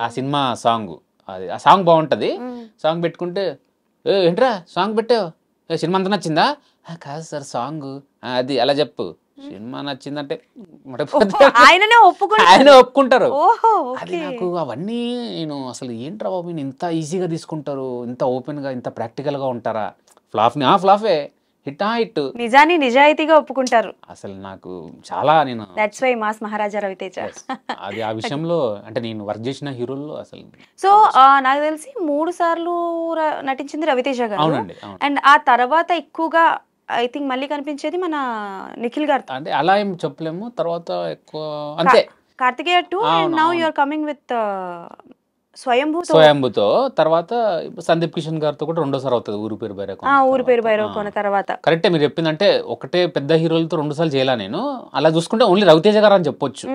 ఆ సినిమా సాంగ్ అది ఆ సాంగ్ బాగుంటుంది సాంగ్ పెట్టుకుంటే ఏ ఏంట్రా సాంగ్ పెట్టావు సినిమా అంత నచ్చిందా కాదు సార్ సాంగ్ అది అలా చెప్పు సినిమా నచ్చిందంటే ఆయన ఒప్పుకుంటారు అది నాకు అవన్నీ నేను అసలు ఏంట్రా బాబు ఇంత ఈజీగా తీసుకుంటారు ఇంత ఓపెన్గా ఇంత ప్రాక్టికల్గా ఉంటారా ఫ్లాఫ్ని ఆ ఫ్లాఫే హిటాయిట్ నిజాన్ని నిజాయితీగా ఒప్పుకుంటారు అసలు నాకు చాలా నేను that's why mass Maharaja Ravi Teja అది ఆ విషయంలో అంటే నేను వర్క్ చేసిన హీరోల్లో అసలు సో నాకు తెలిసి మూడు సార్లు నటించింది రవితేజ గారు అవునండి అండ్ ఆ తర్వాత ఎక్కువగా ఐ థింక్ మళ్ళీ కనిపించేది మన నిఖిల్ గారు అంటే అలా ఏం చెప్పలేము తర్వాత ఎక్కువ అంతే Karthikeya two and now you are coming with స్వయంభూతో స్వయంభూతో తర్వాత సందీప్ కిషన్ గారితో కూడా రెండోసారి అవుతుంది ఊరి పేరు బైరాకోన ఊరి పేరు బైరాకోన తర్వాత కరెక్ట్ మీరు చెప్పిందంటే ఒకటే పెద్ద హీరోలతో రెండు సార్లు చేయలా నేను అలా చూసుకుంటే ఓన్లీ రవితేజ గారు అని చెప్పొచ్చు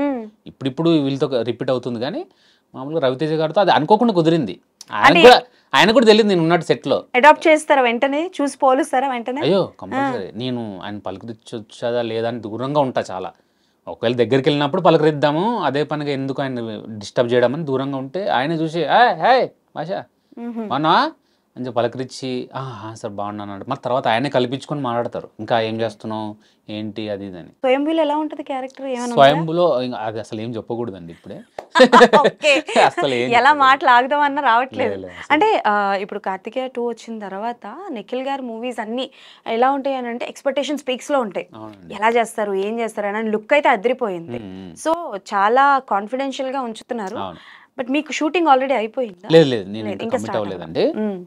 ఇప్పుడిప్పుడు వీళ్ళతో రిపీట్ అవుతుంది కానీ మామూలుగా రవితేజ గారితో అది అనుకోకుండా కుదిరింది ఆయన కూడా ఆయన కూడా తెలియదు నేను ఉన్నాడు సెట్ లో అడాప్ట్ చేస్తారా వెంటనే చూసి పోలుస్తారా వెంటనే అయ్యో కంపల్సరీ నేను ఆయన పలుకు చదా లేదా అని దూరంగా ఉంటా చాలా ఒకవేళ దగ్గరికి వెళ్ళినప్పుడు పలకరిద్దాము అదే పనిగా ఎందుకు ఆయన డిస్టర్బ్ చేయడం అని దూరంగా ఉంటే ఆయన చూసి హాయ్ హాయ్ మాషా మొన్న అని పలకరించి సార్ బాగున్నాను మరి తర్వాత ఆయనే కల్పించుకొని మాట్లాడతారు ఇంకా ఏం చేస్తున్నావు ఏంటి అది ఇది అని ఎలా ఉంటుంది క్యారెక్టర్ స్వయంభూలో అది అసలు ఏం చెప్పకూడదండి ఇప్పుడే <laughs> అసలు ఎలా మాటలు అన్న రావట్లేదు అంటే ఇప్పుడు కార్తికేయ టూ వచ్చిన తర్వాత నిఖిల్ గారి మూవీస్ అన్ని ఎలా ఉంటాయి అని అంటే ఎక్స్పెక్టేషన్ స్పీక్స్ లో ఉంటాయి ఎలా చేస్తారు ఏం చేస్తారు అని లుక్ అయితే అదిరిపోయింది సో చాలా కాన్ఫిడెన్షియల్ గా ఉంచుతున్నారు బట్ మీకు షూటింగ్ ఆల్రెడీ అయిపోయింది లేదు లేదు నేను ఇంకా కమిట్ అవ్వలేదండి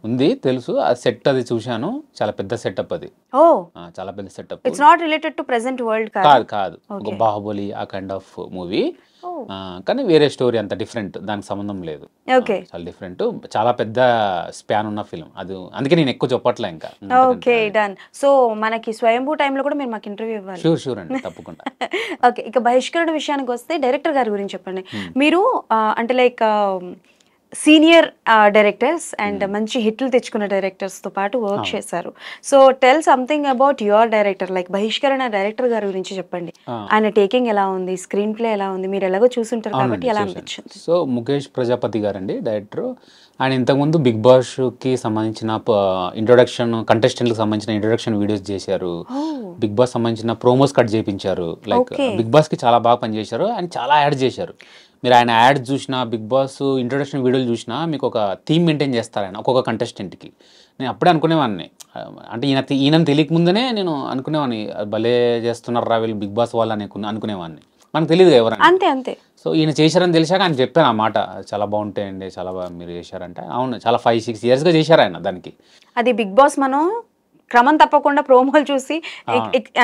ఉంది తెలుసు ఆ సెట్ అది చూశాను చాలా పెద్ద సెటప్ అది ఓ చాలా పెద్ద setup it's not related to present world కాదు కాదు ఒక బాహుబలి ఆ కైండ్ ఆఫ్ మూవీ Oh. కానీ వేరే స్టోరీ అంత డిఫరెంట్ దానికి సంబంధం లేదు చాలా డిఫరెంట్ చాలా పెద్ద స్పాన్ ఉన్న ఫిల్మ్ అది అందుకే నేను ఎక్కువ చెప్పట్లే ఇంకా ఓకే డన్ సో మనకి స్వయంభూ టైంలో కూడా మీరు మాకు ఇంటర్వ్యూ ఇవ్వాలి షూర్ షూర్ అండి తప్పకుండా ఓకే <laughs> ఇక బహిష్కరణ విషయానికి వస్తే డైరెక్టర్ గారి గురించి చెప్పండి hmm. మీరు అంటే like senior directors and hmm. మంచి హిట్లు తెచ్చుకున్న డైరెక్టర్స్తో పాటు వర్క్ చేశారు so tell something about your director like Bahishkarana director గారి గురించి చెప్పండి ఆయన టేకింగ్ ఎలా ఉంది స్క్రీన్ ప్లే ఎలా ఉంది మీరు ఎలాగో చూసుంటారు కాబట్టి ఎలా అనిపించింది సో ముఖేష్ ప్రజాపతి గారండి డైరెక్టర్ ఆయన ఇంతకుముందు బిగ్ బాస్కి సంబంధించిన ఇంట్రొడక్షన్ కంటెస్టెంట్కి సంబంధించిన ఇంట్రొడక్షన్ వీడియోస్ చేశారు బిగ్ oh. బాస్ సంబంధించిన ప్రోమోస్ కట్ చేయించారు లైక్ బిగ్ బాస్కి చాలా బాగా పనిచేశారు అండ్ చాలా యాడ్ చేశారు మీరు ఆయన యాడ్స్ చూసినా బిగ్ బాస్ ఇంట్రొడక్షన్ వీడియోలు చూసినా మీకు ఒక థీమ్ మెయింటైన్ చేస్తారు ఆయన ఒక్కొక్క కంటెస్టెంట్కి నేను అప్పుడే అనుకునేవాడిని అంటే ఈయన ఈయన తెలియకముందనే నేను అనుకునేవాడిని భలే చేస్తున్నారు వీళ్ళు బిగ్ బాస్ వాళ్ళు అని అనుకునేవాడిని మనకు తెలియదు ఎవరు అంతే అంతే సో ఈయన చేశారని తెలిసాక ఆయన చెప్పాను ఆ మాట చాలా బాగుంటాయండి చాలా బాగా మీరు చేశారంటే అవును చాలా ఫైవ్ సిక్స్ ఇయర్స్గా చేశారు ఆయన దానికి అది బిగ్ బాస్ మనం క్రమం తప్పకుండా ప్రోమోలు చూసి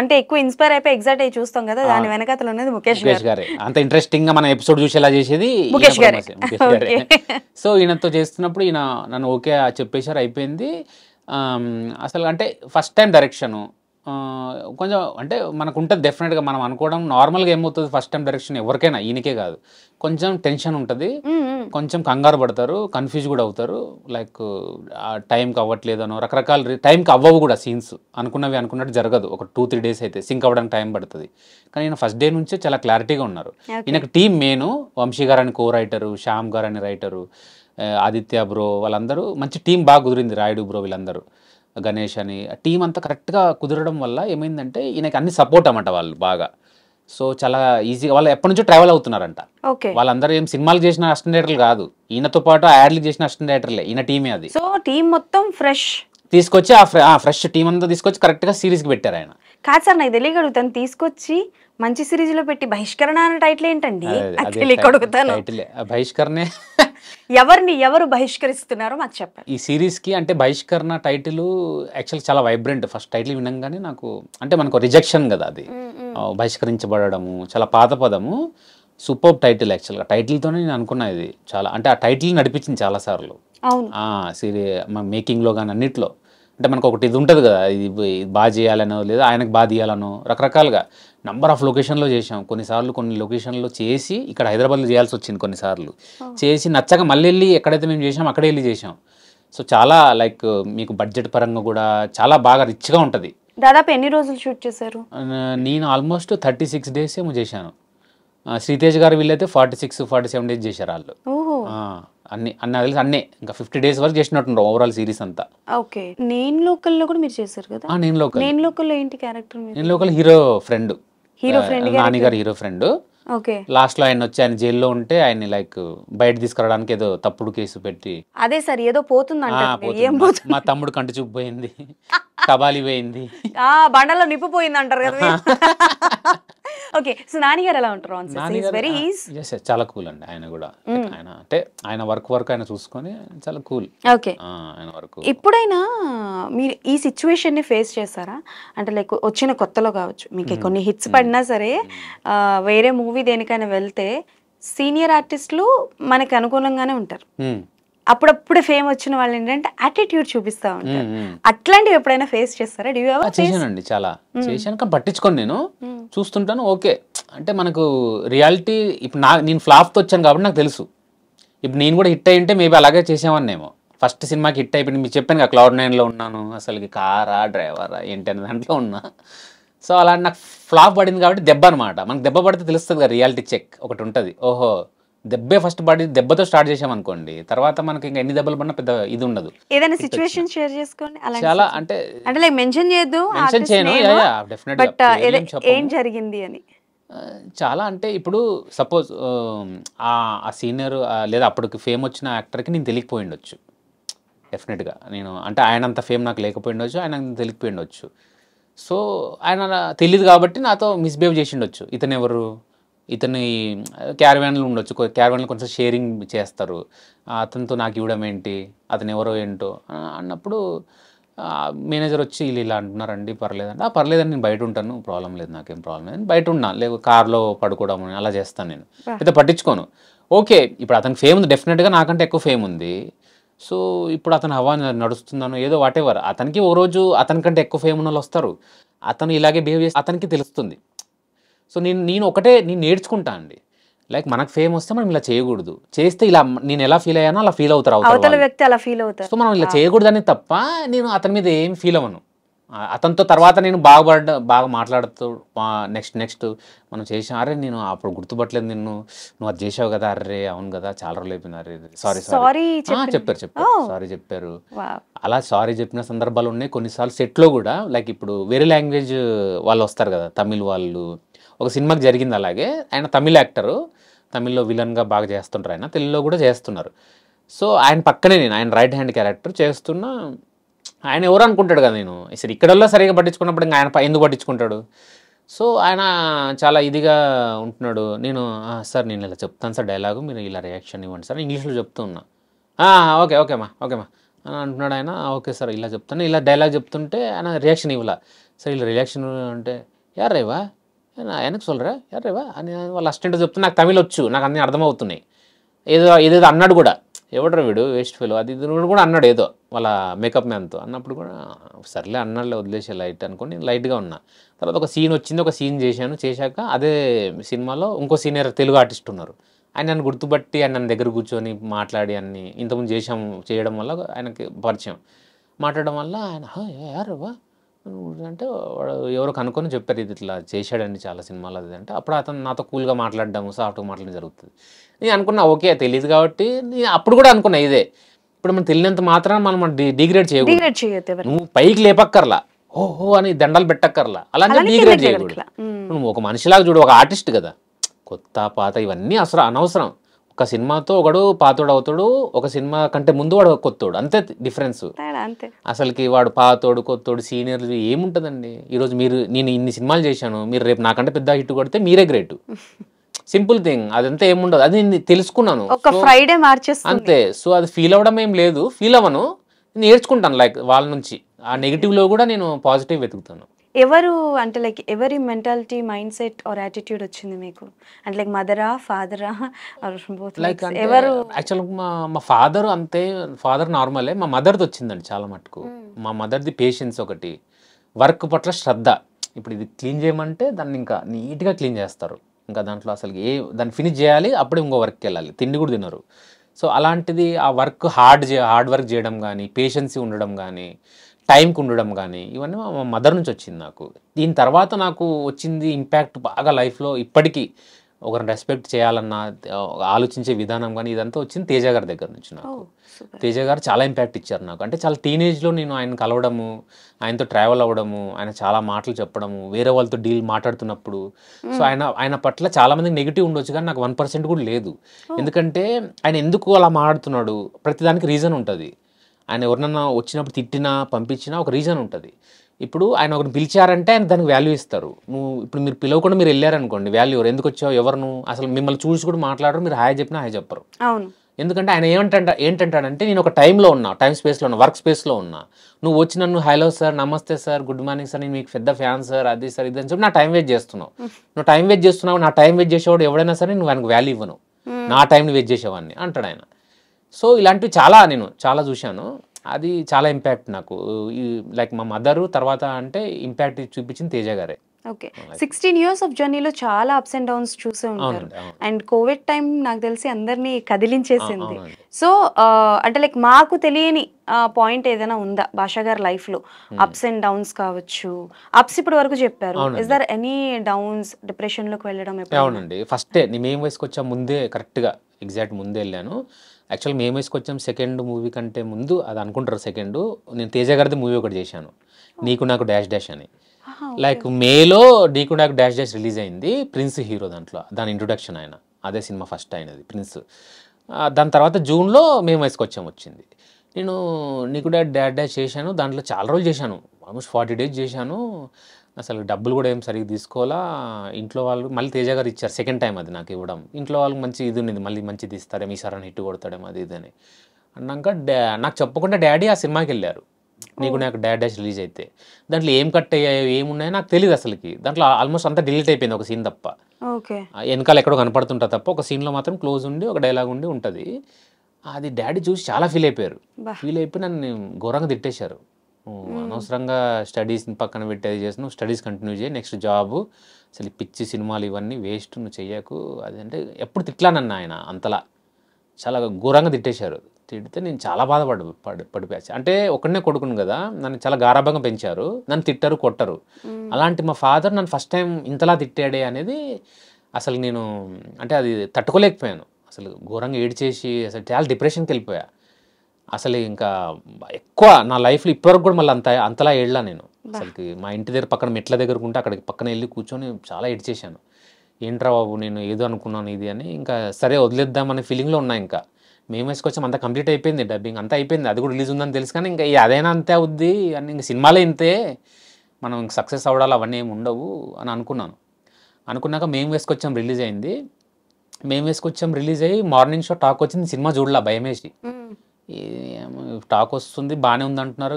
అంటే ఎక్కువ ఇన్స్పైర్ అయిపోయి ఎగ్జాక్ట్ అయ్యి చూస్తాం కదా దాని వెనకతలు ఉన్నది ముఖేష్ గారే అంత ఇంట్రెస్టింగ్ గా మన ఎపిసోడ్ చూసేలా చేసేది ముఖేష్ గారే సో ఈయనతో చేస్తున్నప్పుడు ఈయన నన్ను ఓకే చెప్పేశారు అయిపోయింది అసలు అంటే ఫస్ట్ టైం డైరెక్షన్ కొంచెం అంటే మనకు ఉంటుంది డెఫినెట్గా మనం అనుకోవడం నార్మల్గా ఏమవుతుంది ఫస్ట్ టైం డైరెక్షన్ ఎవరికైనా ఈయనకే కాదు కొంచెం టెన్షన్ ఉంటుంది కొంచెం కంగారు పడతారు కన్ఫ్యూజ్ కూడా అవుతారు లైక్ టైంకి అవ్వట్లేదనో రకరకాల టైంకి అవ్వవు కూడా సీన్స్ అనుకున్నవి అనుకున్నట్టు జరగదు ఒక టూ త్రీ డేస్ అయితే సింక్ అవ్వడానికి టైం పడుతుంది కానీ ఈయన ఫస్ట్ డే నుంచే చాలా క్లారిటీగా ఉన్నారు ఈయనకు టీం మెయిన్ వంశీ గారు అని కో రైటరు శ్యామ్ గారు అని రైటరు ఆదిత్య బ్రో వాళ్ళందరూ మంచి టీం బాగా కుదిరింది రాయుడు బ్రో వీళ్ళందరూ గణేష్ అని టీం అంతా కరెక్ట్గా కుదరడం వల్ల ఏమైందంటే ఈయనకి అన్ని సపోర్ట్ అన్నమాట వాళ్ళు బాగా సో చాలా ఈజీగా వాళ్ళు ఎప్పటి నుంచో ట్రావెల్ అవుతున్నారంట వాళ్ళందరూ ఏం సినిమాలు చేసిన అసిస్టెంట్ డైరెక్టర్లు కాదు ఈయనతో పాటు యాడ్లు చేసిన అసిస్టెంట్ డైరెక్టర్లే ఈయన టీమే అది సో టీం మొత్తం ఫ్రెష్ తీసుకొచ్చి ఆ ఫ్రెష్ టీం అంతా తీసుకొచ్చి కరెక్ట్ గా సిరీస్ కి పెట్టారు ఆయన కాదు సార్ నాకు తెలియగలుగుతాను తీసుకొచ్చి మంచి సిరీస్ లో పెట్టి బహిష్కరణ అనే టైటిల్ ఏంటండి బహిష్కరణే ఎవరిని ఎవరు బహిష్కరిస్తున్నారో మాకు చెప్పండి ఈ సిరీస్ కి అంటే బహిష్కరణ టైటిల్ యాక్చువల్ చాలా వైబ్రెంట్ ఫస్ట్ టైటిల్ వినంగానే నాకు అంటే మనకు రిజెక్షన్ కదా అది బహిష్కరించబడము చాలా పాత పదము సూపర్ టైటిల్ యాక్చువల్గా టైటిల్తోనే నేను అనుకున్నా ఇది చాలా అంటే ఆ టైటిల్ నడిపించింది చాలాసార్లు అవును సీరియల్ మేకింగ్లో కానీ అన్నిట్లో అంటే మనకు ఒకటి ఇది ఉంటుంది కదా ఇది బాగా చేయాలనో లేదా ఆయనకు బాగా తీయాలనో రకరకాలుగా నంబర్ ఆఫ్ లొకేషన్లో చేసాం కొన్నిసార్లు కొన్ని లొకేషన్లో చేసి ఇక్కడ హైదరాబాద్లో చేయాల్సి వచ్చింది కొన్నిసార్లు చేసి నచ్చక మళ్ళీ వెళ్ళి ఎక్కడైతే మేము చేసాం అక్కడే వెళ్ళి చేసాం సో చాలా లైక్ మీకు బడ్జెట్ పరంగా కూడా చాలా బాగా రిచ్గా ఉంటుంది దాదాపు ఎన్ని రోజులు షూట్ చేశారు నేను ఆల్మోస్ట్ థర్టీ సిక్స్ డేస్ ఏమో చేశాను శ్రీతేజ్ గారు వీళ్ళైతే forty six forty seven days చేశారు వాళ్ళు అన్ని అన్న తెలిసి అన్నీ ఇంకా ఫిఫ్టీ డేస్ వరకు చేసినట్టుండ్రు ఓవరాల్ సిరీస్ అంతా ఓకే నేను లోకల్ లో కూడా మీరు చేశారు కదా నేను లోకల్ నేను లోకల్ ఏంటి క్యారెక్టర్ నేను local hero friend hero friend Nani garu hero friend okay last లో ఆయన వచ్చి ఆయన జైల్లో ఉంటే ఆయన లైక్ బయట తీసుకురావడానికి ఏదో తప్పుడు కేసు పెట్టి అదే సార్ ఏదో పోతుంది మా తమ్ముడు కంటి చూపు పోయింది కబాలి <laughs> పోయింది బండలో నిప్పు పోయింది అంటారు కదా <laughs> ఓకే సో నాన్నగారు ఎలా ఉంటారు వెరీ ఎస్ చాలా కూల్ అండి ఆయన కూడా hmm. ఆయన అంటే ఆయన వర్క్ వర్క్ ఆయన చూసుకొని చాలా కూల్ ఓకే ఆయన వర్క్ ఎప్పుడైనా మీరు ఈ సిచ్యువేషన్ ని ఫేస్ చేస్తారా అంటే లైక్ వచ్చిన కొత్తలో కావచ్చు మీకు hmm. కొన్ని హిట్స్ hmm. పడినా సరే వేరే మూవీ దేనికైనా వెళ్తే సీనియర్ ఆర్టిస్టులు మనకి అనుకూలంగానే ఉంటారు అప్పుడప్పుడు ఫేమ్ వచ్చిన వాళ్ళు ఏంటంటే అటిట్యూడ్ చూపిస్తా ఉంటారు అట్లాంటివి ఎప్పుడైనా ఫేస్ చేస్తారా డి చేశానండి చాలా చేశాను పట్టించుకోండి నేను చూస్తుంటాను ఓకే అంటే మనకు రియాలిటీ ఇప్పుడు నా నేను తో వచ్చాను కాబట్టి నాకు తెలుసు ఇప్పుడు నేను కూడా హిట్ అయ్యి ఉంటే మేబీ అలాగే చేసేవాడినేమో ఫస్ట్ సినిమాకి హిట్ అయిపోయింది మీరు చెప్పాను కదా క్లౌడ్ నైన్లో ఉన్నాను అసలు కారా డ్రైవరా ఏంటి అనే దాంట్లో ఉన్నా సో అలా నాకు ఫ్లాప్ పడింది కాబట్టి దెబ్బ అనమాట మనకు దెబ్బ పడితే తెలుస్తుంది కదా రియాలిటీ చెక్ ఒకటి ఉంటుంది ఓహో దెబ్బే ఫస్ట్ బాడీ దెబ్బతో స్టార్ట్ అనుకోండి తర్వాత మనకి ఇంకా ఎన్ని దెబ్బలు పడినా పెద్ద ఇది ఉండదు ఏదైనా సిచువేషన్ షేర్ చేసుకోండి చాలా అంటే అంటే లైక్ మెన్షన్ చేయదు మెన్షన్ చేయను డెఫినెట్ uh, ఏం జరిగింది అని చాలా అంటే ఇప్పుడు సపోజ్ um, ఆ సీనియర్ లేదా అప్పటికి ఫేమ్ వచ్చిన యాక్టర్కి నేను తెలియకపోయి డెఫినెట్ డెఫినెట్గా నేను అంటే అంత ఫేమ్ నాకు లేకపోయి ఉండొచ్చు ఆయన తెలియకపోయి ఉండొచ్చు సో ఆయన తెలియదు కాబట్టి నాతో మిస్బిహేవ్ చేసిండొచ్చు ఇతను ఎవరు ఇతని క్యారవ్యాన్లు ఉండొచ్చు క్యారవ్యాన్లు కొంచెం షేరింగ్ చేస్తారు అతనితో నాకు ఇవ్వడం ఏంటి అతను ఎవరో ఏంటో అన్నప్పుడు మేనేజర్ వచ్చి వీళ్ళు ఇలా అంటున్నారండి పర్లేదండి పర్లేదండి నేను బయట ఉంటాను ప్రాబ్లం లేదు నాకేం ప్రాబ్లం లేదు బయట ఉన్నా లేదు కార్లో పడుకోవడం అలా చేస్తాను నేను అయితే పట్టించుకోను ఓకే ఇప్పుడు అతని ఫేమ్ ఉంది డెఫినెట్గా నాకంటే ఎక్కువ ఫేమ్ ఉంది సో ఇప్పుడు అతను హవా నడుస్తున్నాను ఏదో వాటెవర్ అతనికి ఓ రోజు అతనికంటే ఎక్కువ ఫేమ్ ఉన్న వాళ్ళు వస్తారు అతను ఇలాగే బిహేవ్ చేసి అతనికి తెలుస్తుంది సో నేను నేను ఒకటే నేను నేర్చుకుంటా అండి లైక్ మనకు ఫేమ్ వస్తే మనం ఇలా చేయకూడదు చేస్తే ఇలా నేను ఎలా ఫీల్ అయ్యానో అలా ఫీల్ అవుతారు సో మనం ఇలా చేయకూడదని తప్ప నేను అతని మీద ఏం ఫీల్ అవ్వను అతనితో తర్వాత నేను బాగుపడ బాగా మాట్లాడుతూ నెక్స్ట్ నెక్స్ట్ మనం చేసాం అరే నేను అప్పుడు గుర్తుపట్టలేదు నిన్ను నువ్వు అది చేసావు కదా అరే అవును కదా చాలా రోజులు అయిపోయింది అరే సారీ సారీ చెప్పారు చెప్పారు సారీ చెప్పారు oh. అలా సారీ చెప్పిన సందర్భాలు ఉన్నాయి కొన్నిసార్లు సెట్లో కూడా లైక్ ఇప్పుడు వేరే లాంగ్వేజ్ వాళ్ళు వస్తారు కదా తమిళ్ వాళ్ళు ఒక సినిమాకి జరిగింది అలాగే ఆయన తమిళ యాక్టరు తమిళ్లో విలన్గా బాగా చేస్తుంటారు ఆయన తెలుగులో కూడా చేస్తున్నారు సో ఆయన పక్కనే నేను ఆయన రైట్ హ్యాండ్ క్యారెక్టర్ చేస్తున్నా ఆయన ఎవరు అనుకుంటాడు కదా నేను సరే ఇక్కడల్లో సరిగా పట్టించుకున్నప్పుడు ఇంకా ఆయన ఎందుకు పట్టించుకుంటాడు సో ఆయన చాలా ఇదిగా ఉంటున్నాడు నేను సార్ నేను ఇలా చెప్తాను సార్ డైలాగు మీరు ఇలా రియాక్షన్ ఇవ్వండి సార్ ఇంగ్లీష్లో చెప్తూ ఉన్నా ఓకే ఓకేమ్మా ఓకేమ్మా అని అంటున్నాడు ఆయన ఓకే సార్ ఇలా చెప్తాను ఇలా డైలాగ్ చెప్తుంటే ఆయన రియాక్షన్ ఇవ్వాల సార్ ఇలా రియాక్షన్ అంటే యారేవా ఆయనకు చూడరా ఎర్రేవా అని వాళ్ళ అసిస్టెంట్ చెప్తే నాకు తమిళ వచ్చు నాకు అన్నీ అర్థమవుతున్నాయి ఏదో ఏదేదో అన్నాడు కూడా ఎవడరా వీడు వేస్ట్ ఫెలో అది ఇది కూడా అన్నాడు ఏదో వాళ్ళ మేకప్ మ్యాన్తో అన్నప్పుడు కూడా సర్లే అన్నాడులే వదిలేసే లైట్ అనుకుని నేను లైట్గా ఉన్నా తర్వాత ఒక సీన్ వచ్చింది ఒక సీన్ చేశాను చేశాక అదే సినిమాలో ఇంకో సీనియర్ తెలుగు ఆర్టిస్ట్ ఉన్నారు ఆయన నన్ను గుర్తుపట్టి ఆయన నన్ను దగ్గర కూర్చొని మాట్లాడి అన్ని ఇంతకుముందు చేసాం చేయడం వల్ల ఆయనకి పరిచయం మాట్లాడడం వల్ల ఆయన యారు అంటే వాడు ఎవరో కనుక్కొని చెప్పారు ఇది ఇట్లా చేశాడండి చాలా సినిమాలు అది అంటే అప్పుడు అతను నాతో కూల్గా మాట్లాడడం సాఫ్ట్గా మాట్లాడడం జరుగుతుంది నేను అనుకున్నా ఓకే తెలియదు కాబట్టి నేను అప్పుడు కూడా అనుకున్నా ఇదే ఇప్పుడు మనం తెలియనంత మాత్రాన మనం డిగ్రేడ్ చేయకూడదు నువ్వు పైకి లేపక్కర్లా ఓహో అని దండలు పెట్టక్కర్లా అలానే డిగ్రేడ్ చేయకూడదు నువ్వు ఒక మనిషిలాగా చూడు ఒక ఆర్టిస్ట్ కదా కొత్త పాత ఇవన్నీ అసలు అనవసరం ఒక సినిమాతో ఒకడు పాతోడు అవుతాడు ఒక సినిమా కంటే ముందు వాడు కొత్తోడు అంతే డిఫరెన్స్ అసలుకి వాడు పాతోడు కొత్తోడు సీనియర్లు ఏముంటుందండి ఈరోజు మీరు నేను ఇన్ని సినిమాలు చేశాను మీరు రేపు నాకంటే పెద్ద హిట్ కొడితే మీరే గ్రేట్ సింపుల్ థింగ్ అదంతా ఏముండదు అది నేను తెలుసుకున్నాను ఫ్రైడే మార్చేస్తా అంతే సో అది ఫీల్ అవ్వడం ఏం లేదు ఫీల్ అవ్వను నేర్చుకుంటాను లైక్ వాళ్ళ నుంచి ఆ లో కూడా నేను పాజిటివ్ వెతుకుతాను ఎవరు అంటే లైక్ ఎవరి mentality mindset or attitude వచ్చింది మీకు అంటే లైక్ మదరా ఫాదరా లైక్ ఎవరు యాక్చువల్ మా మా ఫాదర్ అంతే ఫాదర్ నార్మలే మా మదర్ది వచ్చిందండి చాలా మటుకు hmm. మా మదర్ది పేషెన్స్ ఒకటి వర్క్ పట్ల శ్రద్ధ ఇప్పుడు ఇది క్లీన్ చేయమంటే దాన్ని ఇంకా నీట్గా క్లీన్ చేస్తారు ఇంకా దాంట్లో అసలు ఏ దాన్ని ఫినిష్ చేయాలి అప్పుడు ఇంకో వర్క్కి వెళ్ళాలి తిండి కూడా తినరు సో అలాంటిది ఆ వర్క్ హార్డ్ హార్డ్ వర్క్ చేయడం కానీ పేషెన్సీ ఉండడం కానీ టైంకి ఉండడం కానీ ఇవన్నీ మా మదర్ నుంచి వచ్చింది నాకు దీని తర్వాత నాకు వచ్చింది ఇంపాక్ట్ బాగా లైఫ్లో ఇప్పటికీ ఒకరిని రెస్పెక్ట్ చేయాలన్న ఆలోచించే విధానం కానీ ఇదంతా వచ్చింది తేజ గారి దగ్గర నుంచి నాకు తేజ గారు చాలా ఇంపాక్ట్ ఇచ్చారు నాకు అంటే చాలా టీనేజ్లో నేను ఆయన కలవడము ఆయనతో ట్రావెల్ అవ్వడము ఆయన చాలా మాటలు చెప్పడము వేరే వాళ్ళతో డీల్ మాట్లాడుతున్నప్పుడు సో ఆయన ఆయన పట్ల మందికి నెగిటివ్ ఉండొచ్చు కానీ నాకు వన్ పర్సెంట్ కూడా లేదు ఎందుకంటే ఆయన ఎందుకు అలా మాట్లాడుతున్నాడు ప్రతిదానికి రీజన్ ఉంటుంది ఆయన ఎవరినన్నా వచ్చినప్పుడు తిట్టినా పంపించినా ఒక రీజన్ ఉంటుంది ఇప్పుడు ఆయన ఒకరిని పిలిచారంటే ఆయన దానికి వాల్యూ ఇస్తారు నువ్వు ఇప్పుడు మీరు పిలవకుండా మీరు వెళ్ళారనుకోండి వాల్యూ ఎందుకు వచ్చావు ఎవరు అసలు మిమ్మల్ని చూసి కూడా మాట్లాడరు మీరు హాయ్ చెప్పినా హాయ్ చెప్పరు అవును ఎందుకంటే ఆయన ఏమంటా ఏంటంటాడంటే నేను ఒక టైంలో ఉన్నా టైం స్పేస్లో ఉన్నా వర్క్ స్పేస్లో ఉన్నా నువ్వు వచ్చి నన్ను hello sir namaste sir good morning sir నేను మీకు పెద్ద ఫ్యాన్ సార్ అది సార్ ఇది అని చెప్పి నా టైం వేస్ట్ చేస్తున్నావు నువ్వు టైం వేస్ట్ చేస్తున్నావు నా టైం వేస్ట్ చేసేవాడు ఎవడైనా సరే నువ్వు ఆయనకు వాల్యూ ఇవ్వను నా టైంని వేస్ట్ చేసేవాడిని అంటాడు ఆయన సో ఇలాంటివి చాలా నేను చాలా చూశాను అది చాలా ఇంపాక్ట్ నాకు లైక్ మా మదరు తర్వాత అంటే ఇంపాక్ట్ చూపించింది తేజ గారే ఓకే సిక్స్టీన్ ఇయర్స్ ఆఫ్ జర్నీలో చాలా అప్స్ అండ్ డౌన్స్ చూసే ఉంటారు అండ్ కోవిడ్ టైం నాకు తెలిసి అందరినీ కదిలించేసింది సో అంటే లైక్ మాకు తెలియని పాయింట్ ఏదైనా ఉందా భాషా గారి లైఫ్ లో అప్స్ అండ్ డౌన్స్ కావచ్చు అప్స్ ఇప్పటి వరకు చెప్పారు is there any downs depression లోకి వెళ్ళడం అవునండి ఫస్ట్ నేను మేము వయసుకు ముందే కరెక్ట్ గా ఎగ్జాక్ట్ ముందే వెళ్ళాను యాక్చువల్గా మేము వేసుకొచ్చాం సెకండ్ మూవీ కంటే ముందు అది అనుకుంటారు సెకండ్ నేను తేజ గారిది మూవీ ఒకటి చేశాను నీకు నాకు డాష్ డాష్ అని లైక్ మేలో నీకు నాకు డాష్ డాష్ రిలీజ్ అయింది ప్రిన్స్ హీరో దాంట్లో దాని ఇంట్రొడక్షన్ ఆయన అదే సినిమా ఫస్ట్ అయినది ప్రిన్స్ దాని తర్వాత జూన్లో మేము వేసుకొచ్చాం వచ్చింది నేను నీకు డాడ్ డాడ్ డాష్ చేశాను దాంట్లో చాలా రోజులు చేశాను ఆల్మోస్ట్ ఫార్టీ డేస్ చేశాను అసలు డబ్బులు కూడా ఏం సరిగ్గా తీసుకోవాలా ఇంట్లో వాళ్ళు మళ్ళీ తేజ గారు ఇచ్చారు సెకండ్ టైం అది నాకు ఇవ్వడం ఇంట్లో వాళ్ళకి మంచి ఇది ఉన్నది మళ్ళీ మంచిది ఇస్తారేమో ఈసారి హిట్ కొడతాడేమో అది ఇది అని అన్నాక నాకు చెప్పకుండా డాడీ ఆ సినిమాకి వెళ్ళారు నీకు నాకు డాడ్ డాష్ రిలీజ్ అయితే దాంట్లో ఏం కట్ అయ్యాయో ఏమున్నాయో నాకు తెలియదు అసలుకి దాంట్లో ఆల్మోస్ట్ అంతా డిలీట్ అయిపోయింది ఒక సీన్ తప్ప వెనకాల ఎక్కడో కనపడుతుంటా తప్ప ఒక సీన్లో మాత్రం క్లోజ్ ఉండి ఒక డైలాగ్ ఉండి ఉంటుంది అది డాడీ చూసి చాలా ఫీల్ అయిపోయారు ఫీల్ అయిపోయి నన్ను ఘోరంగా తిట్టేశారు అనవసరంగా స్టడీస్ పక్కన పెట్టేది చేసిన స్టడీస్ కంటిన్యూ చేయి నెక్స్ట్ జాబు అసలు పిచ్చి సినిమాలు ఇవన్నీ వేస్ట్ నువ్వు చెయ్యకు అదంటే ఎప్పుడు తిట్లానన్న ఆయన అంతలా చాలా ఘోరంగా తిట్టేశారు తిడితే నేను చాలా బాధపడ పడి పడిపోయాను అంటే ఒకనే కొడుకును కదా నన్ను చాలా గారాభంగా పెంచారు నన్ను తిట్టారు కొట్టరు అలాంటి మా ఫాదర్ నన్ను ఫస్ట్ టైం ఇంతలా తిట్టాడే అనేది అసలు నేను అంటే అది తట్టుకోలేకపోయాను అసలు ఘోరంగా ఏడ్చేసి అసలు చాలా డిప్రెషన్కి వెళ్ళిపోయా అసలు ఇంకా ఎక్కువ నా లైఫ్లో ఇప్పటివరకు కూడా మళ్ళీ అంత అంతలా ఏడ్లా నేను అసలుకి మా ఇంటి దగ్గర పక్కన మెట్ల దగ్గర ఉంటే అక్కడికి పక్కన వెళ్ళి కూర్చొని చాలా చేశాను ఏంట్రా బాబు నేను ఏదో అనుకున్నాను ఇది అని ఇంకా సరే వదిలేద్దాం ఫీలింగ్లో ఉన్నాయి ఇంకా మేము వేసుకొచ్చాం అంతా కంప్లీట్ అయిపోయింది డబ్బింగ్ అంతా అయిపోయింది అది కూడా రిలీజ్ ఉందని తెలుసు కానీ ఇంకా అదైనా అంతే అవుద్ది అని ఇంకా సినిమాలే ఇంతే మనం ఇంక సక్సెస్ అవడాలి అవన్నీ ఏమి ఉండవు అని అనుకున్నాను అనుకున్నాక మేము వేసుకొచ్చాం రిలీజ్ అయింది మేము వేసుకొచ్చాం రిలీజ్ అయ్యి మార్నింగ్ షో టాక్ వచ్చింది సినిమా చూడలా భయమేసి టాక్ వస్తుంది బాగానే ఉంది అంటున్నారు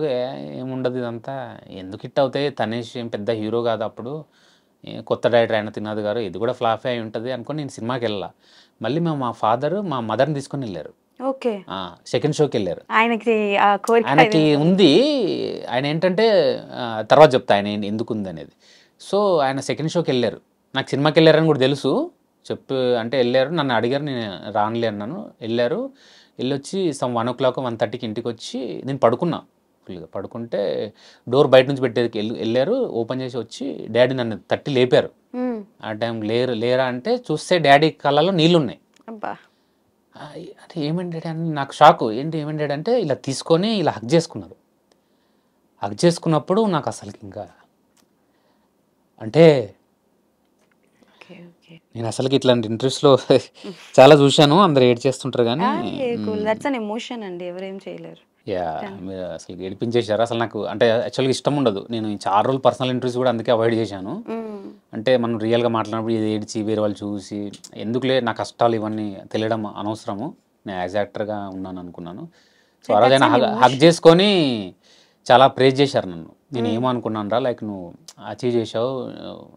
ఏముండదు ఇదంతా ఎందుకు హిట్ అవుతాయి తనేష్ ఏం పెద్ద హీరో కాదు అప్పుడు కొత్త డైరెక్టర్ అయిన తినాథ్ గారు ఇది కూడా ఫ్లాప్ అయి ఉంటుంది అనుకుని నేను సినిమాకి వెళ్ళా మళ్ళీ మేము మా ఫాదర్ మా మదర్ని తీసుకొని వెళ్ళారు ఓకే సెకండ్ షోకి వెళ్ళారు ఆయనకి ఆయనకి ఉంది ఆయన ఏంటంటే తర్వాత చెప్తా ఆయన ఎందుకు ఉంది అనేది సో ఆయన సెకండ్ షోకి వెళ్ళారు నాకు సినిమాకి వెళ్ళారని కూడా తెలుసు చెప్పు అంటే వెళ్ళారు నన్ను అడిగారు నేను రానులే అన్నాను వెళ్ళారు వెళ్ళొచ్చి some one o'clock one థర్టీకి ఇంటికి వచ్చి నేను పడుకున్నా ఫుల్గా పడుకుంటే డోర్ బయట నుంచి పెట్టేది వెళ్ళారు ఓపెన్ చేసి వచ్చి డాడీ నన్ను తట్టి లేపారు ఆ టైం లేరు లేరా అంటే చూస్తే డాడీ కళ్ళలో నీళ్ళున్నాయి అంటే ఏమైంది డాడీ అని నాకు షాక్ ఏంటి ఏమైంది డాడీ అంటే ఇలా తీసుకొని ఇలా హక్ చేసుకున్నారు హక్ చేసుకున్నప్పుడు నాకు అసలు ఇంకా అంటే నేను అసలుకి ఇట్లాంటి ఇంట్రెస్ట్లో <laughs> చాలా చూశాను అందరు ఏడ్ చేస్తుంటారు కానీ అండి ఎవరేం చేయలేరు యా మీరు అసలు గెలిపించేశారు అసలు నాకు అంటే యాక్చువల్గా ఇష్టం ఉండదు నేను చాలా రోజులు పర్సనల్ ఇంటర్వ్యూస్ కూడా అందుకే అవాయిడ్ చేశాను అంటే మనం రియల్గా మాట్లాడినప్పుడు ఇది ఏడిచి వేరే వాళ్ళు చూసి ఎందుకులే నా కష్టాలు ఇవన్నీ తెలియడం అనవసరము నేను యాజ్ యాక్టర్గా ఉన్నాను అనుకున్నాను సో ఆ రోజైనా హగ్ చేసుకొని చాలా ప్రేజ్ చేశారు నన్ను నేను ఏమనుకున్నాను రా లైక్ నువ్వు అచీవ్ చేసావు